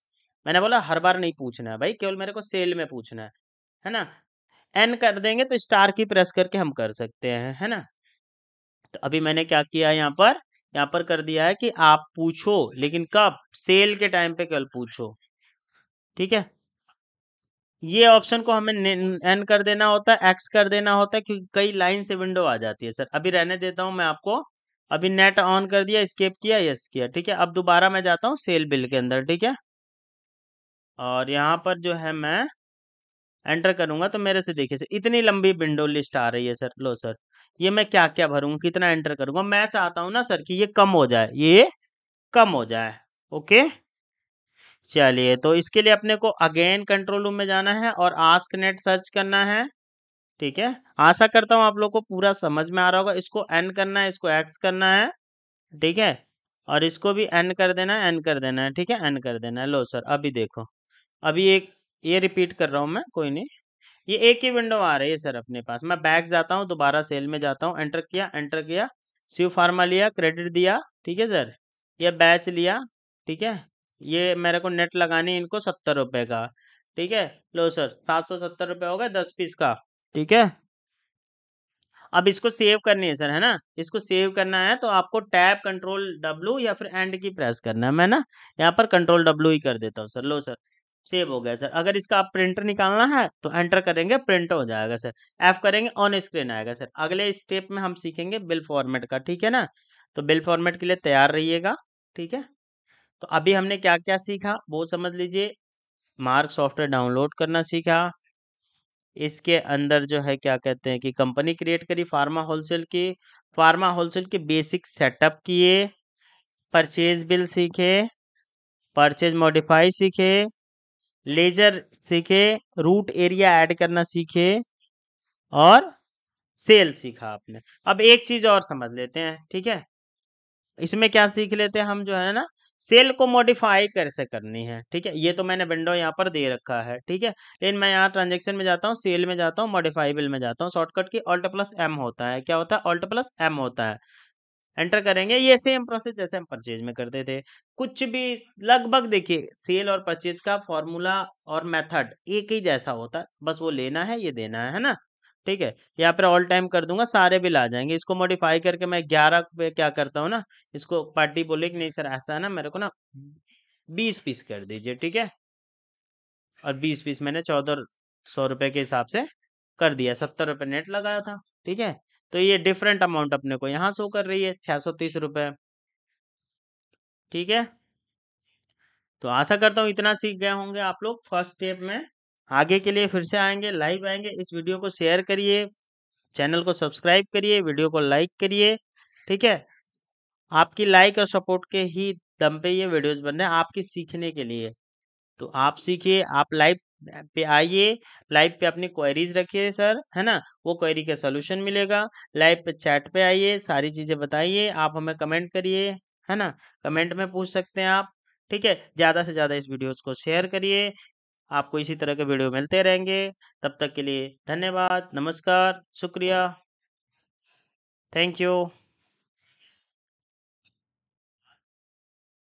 मैंने बोला हर बार नहीं पूछना है भाई केवल मेरे को सेल में पूछना है है ना एन कर देंगे तो स्टार की प्रेस करके हम कर सकते हैं है ना तो अभी मैंने क्या किया यहाँ पर यहाँ पर कर दिया है कि आप पूछो लेकिन कब सेल के टाइम पे केवल पूछो ठीक है ये ऑप्शन को हमें एन कर देना होता है एक्स कर देना होता है क्योंकि कई लाइन से विंडो आ जाती है सर अभी रहने देता हूँ मैं आपको अभी नेट ऑन कर दिया स्केप किया यस किया ठीक है अब दोबारा मैं जाता हूँ सेल बिल के अंदर ठीक है और यहाँ पर जो है मैं एंटर करूंगा तो मेरे से देखिए सर इतनी लंबी विंडो लिस्ट आ रही है सर लो सर ये मैं क्या क्या भरूंगा कितना एंटर करूंगा मैं चाहता हूँ ना सर कि ये कम हो जाए ये कम हो जाए ओके चलिए तो इसके लिए अपने को अगेन कंट्रोल रूम में जाना है और आस्क नेट सर्च करना है ठीक है आशा करता हूँ आप लोग को पूरा समझ में आ रहा होगा इसको एन करना है इसको एक्स करना है ठीक है और इसको भी एन कर देना है एन कर देना है ठीक है एन कर देना है लो सर अभी देखो अभी एक ये रिपीट कर रहा हूँ मैं कोई नहीं ये एक ही विंडो आ रही है सर अपने पास मैं बैग जाता हूँ दोबारा सेल में जाता हूँ एंटर किया एंटर किया सी फार्मा लिया क्रेडिट दिया ठीक है सर यह बैच लिया ठीक है ये मेरे को नेट लगानी है इनको सत्तर रुपये का ठीक है लो सर सात सौ सत्तर रुपये हो गए दस पीस का ठीक है अब इसको सेव करनी है सर है ना इसको सेव करना है तो आपको टैब कंट्रोल डब्लू या फिर एंड की प्रेस करना है मैं ना यहाँ पर कंट्रोल डब्लू ही कर देता हूँ सर लो सर सेव हो गया सर अगर इसका आप प्रिंटर निकालना है तो एंटर करेंगे प्रिंट हो जाएगा सर एफ करेंगे ऑन स्क्रीन आएगा सर अगले स्टेप में हम सीखेंगे बिल फॉर्मेट का ठीक है ना तो बिल फॉर्मेट के लिए तैयार रहिएगा ठीक है तो अभी हमने क्या क्या सीखा वो समझ लीजिए मार्क सॉफ्टवेयर डाउनलोड करना सीखा इसके अंदर जो है क्या कहते हैं कि कंपनी क्रिएट करी फार्मा होलसेल की फार्मा होलसेल के बेसिक सेटअप किए परचेज बिल सीखे परचेज मॉडिफाई सीखे लेजर सीखे रूट एरिया ऐड करना सीखे और सेल सीखा आपने अब एक चीज और समझ लेते हैं ठीक है इसमें क्या सीख लेते हैं हम जो है ना सेल को मॉडिफाई कैसे करनी है ठीक है ये तो मैंने विंडो यहाँ पर दे रखा है ठीक है लेकिन मैं यहाँ ट्रांजेक्शन में जाता हूँ सेल में जाता हूँ मॉडिफाइबल में जाता हूँ शॉर्टकट की ऑल्ट प्लस एम होता है क्या होता है ऑल्ट प्लस एम होता है एंटर करेंगे ये सेम प्रोसेस जैसे हम परचेज में करते थे कुछ भी लगभग देखिए सेल और परचेज का फॉर्मूला और मेथड एक ही जैसा होता है बस वो लेना है ये देना है है ना ठीक है यहाँ पर ऑल टाइम कर दूंगा सारे बिल आ जाएंगे इसको मॉडिफाई करके मैं ग्यारह पे क्या करता हूँ ना इसको पार्टी बोले कि नहीं सर ऐसा है ना मेरे को ना बीस पीस कर दीजिए ठीक है और बीस पीस मैंने चौदह सौ रुपये के हिसाब से कर दिया सत्तर रुपये नेट लगाया था ठीक है तो ये डिफरेंट अमाउंट अपने को यहाँ शो कर रही है छः सौ तीस रुपये ठीक है तो आशा करता हूँ इतना सीख गए होंगे आप लोग फर्स्ट स्टेप में आगे के लिए फिर से आएंगे लाइव आएंगे इस वीडियो को शेयर करिए चैनल को सब्सक्राइब करिए वीडियो को लाइक करिए ठीक है आपकी लाइक और सपोर्ट के ही दम पे ये वीडियोस बन रहे हैं आपकी सीखने के लिए तो आप सीखिए आप लाइव पे आइए लाइव पे अपनी क्वेरीज रखिए सर है ना वो क्वेरी का सोल्यूशन मिलेगा लाइव पे चैट पे आइए सारी चीज़ें बताइए आप हमें कमेंट करिए है ना कमेंट में पूछ सकते हैं आप ठीक है ज़्यादा से ज़्यादा इस वीडियोस को शेयर करिए आपको इसी तरह के वीडियो मिलते रहेंगे तब तक के लिए धन्यवाद नमस्कार शुक्रिया थैंक यू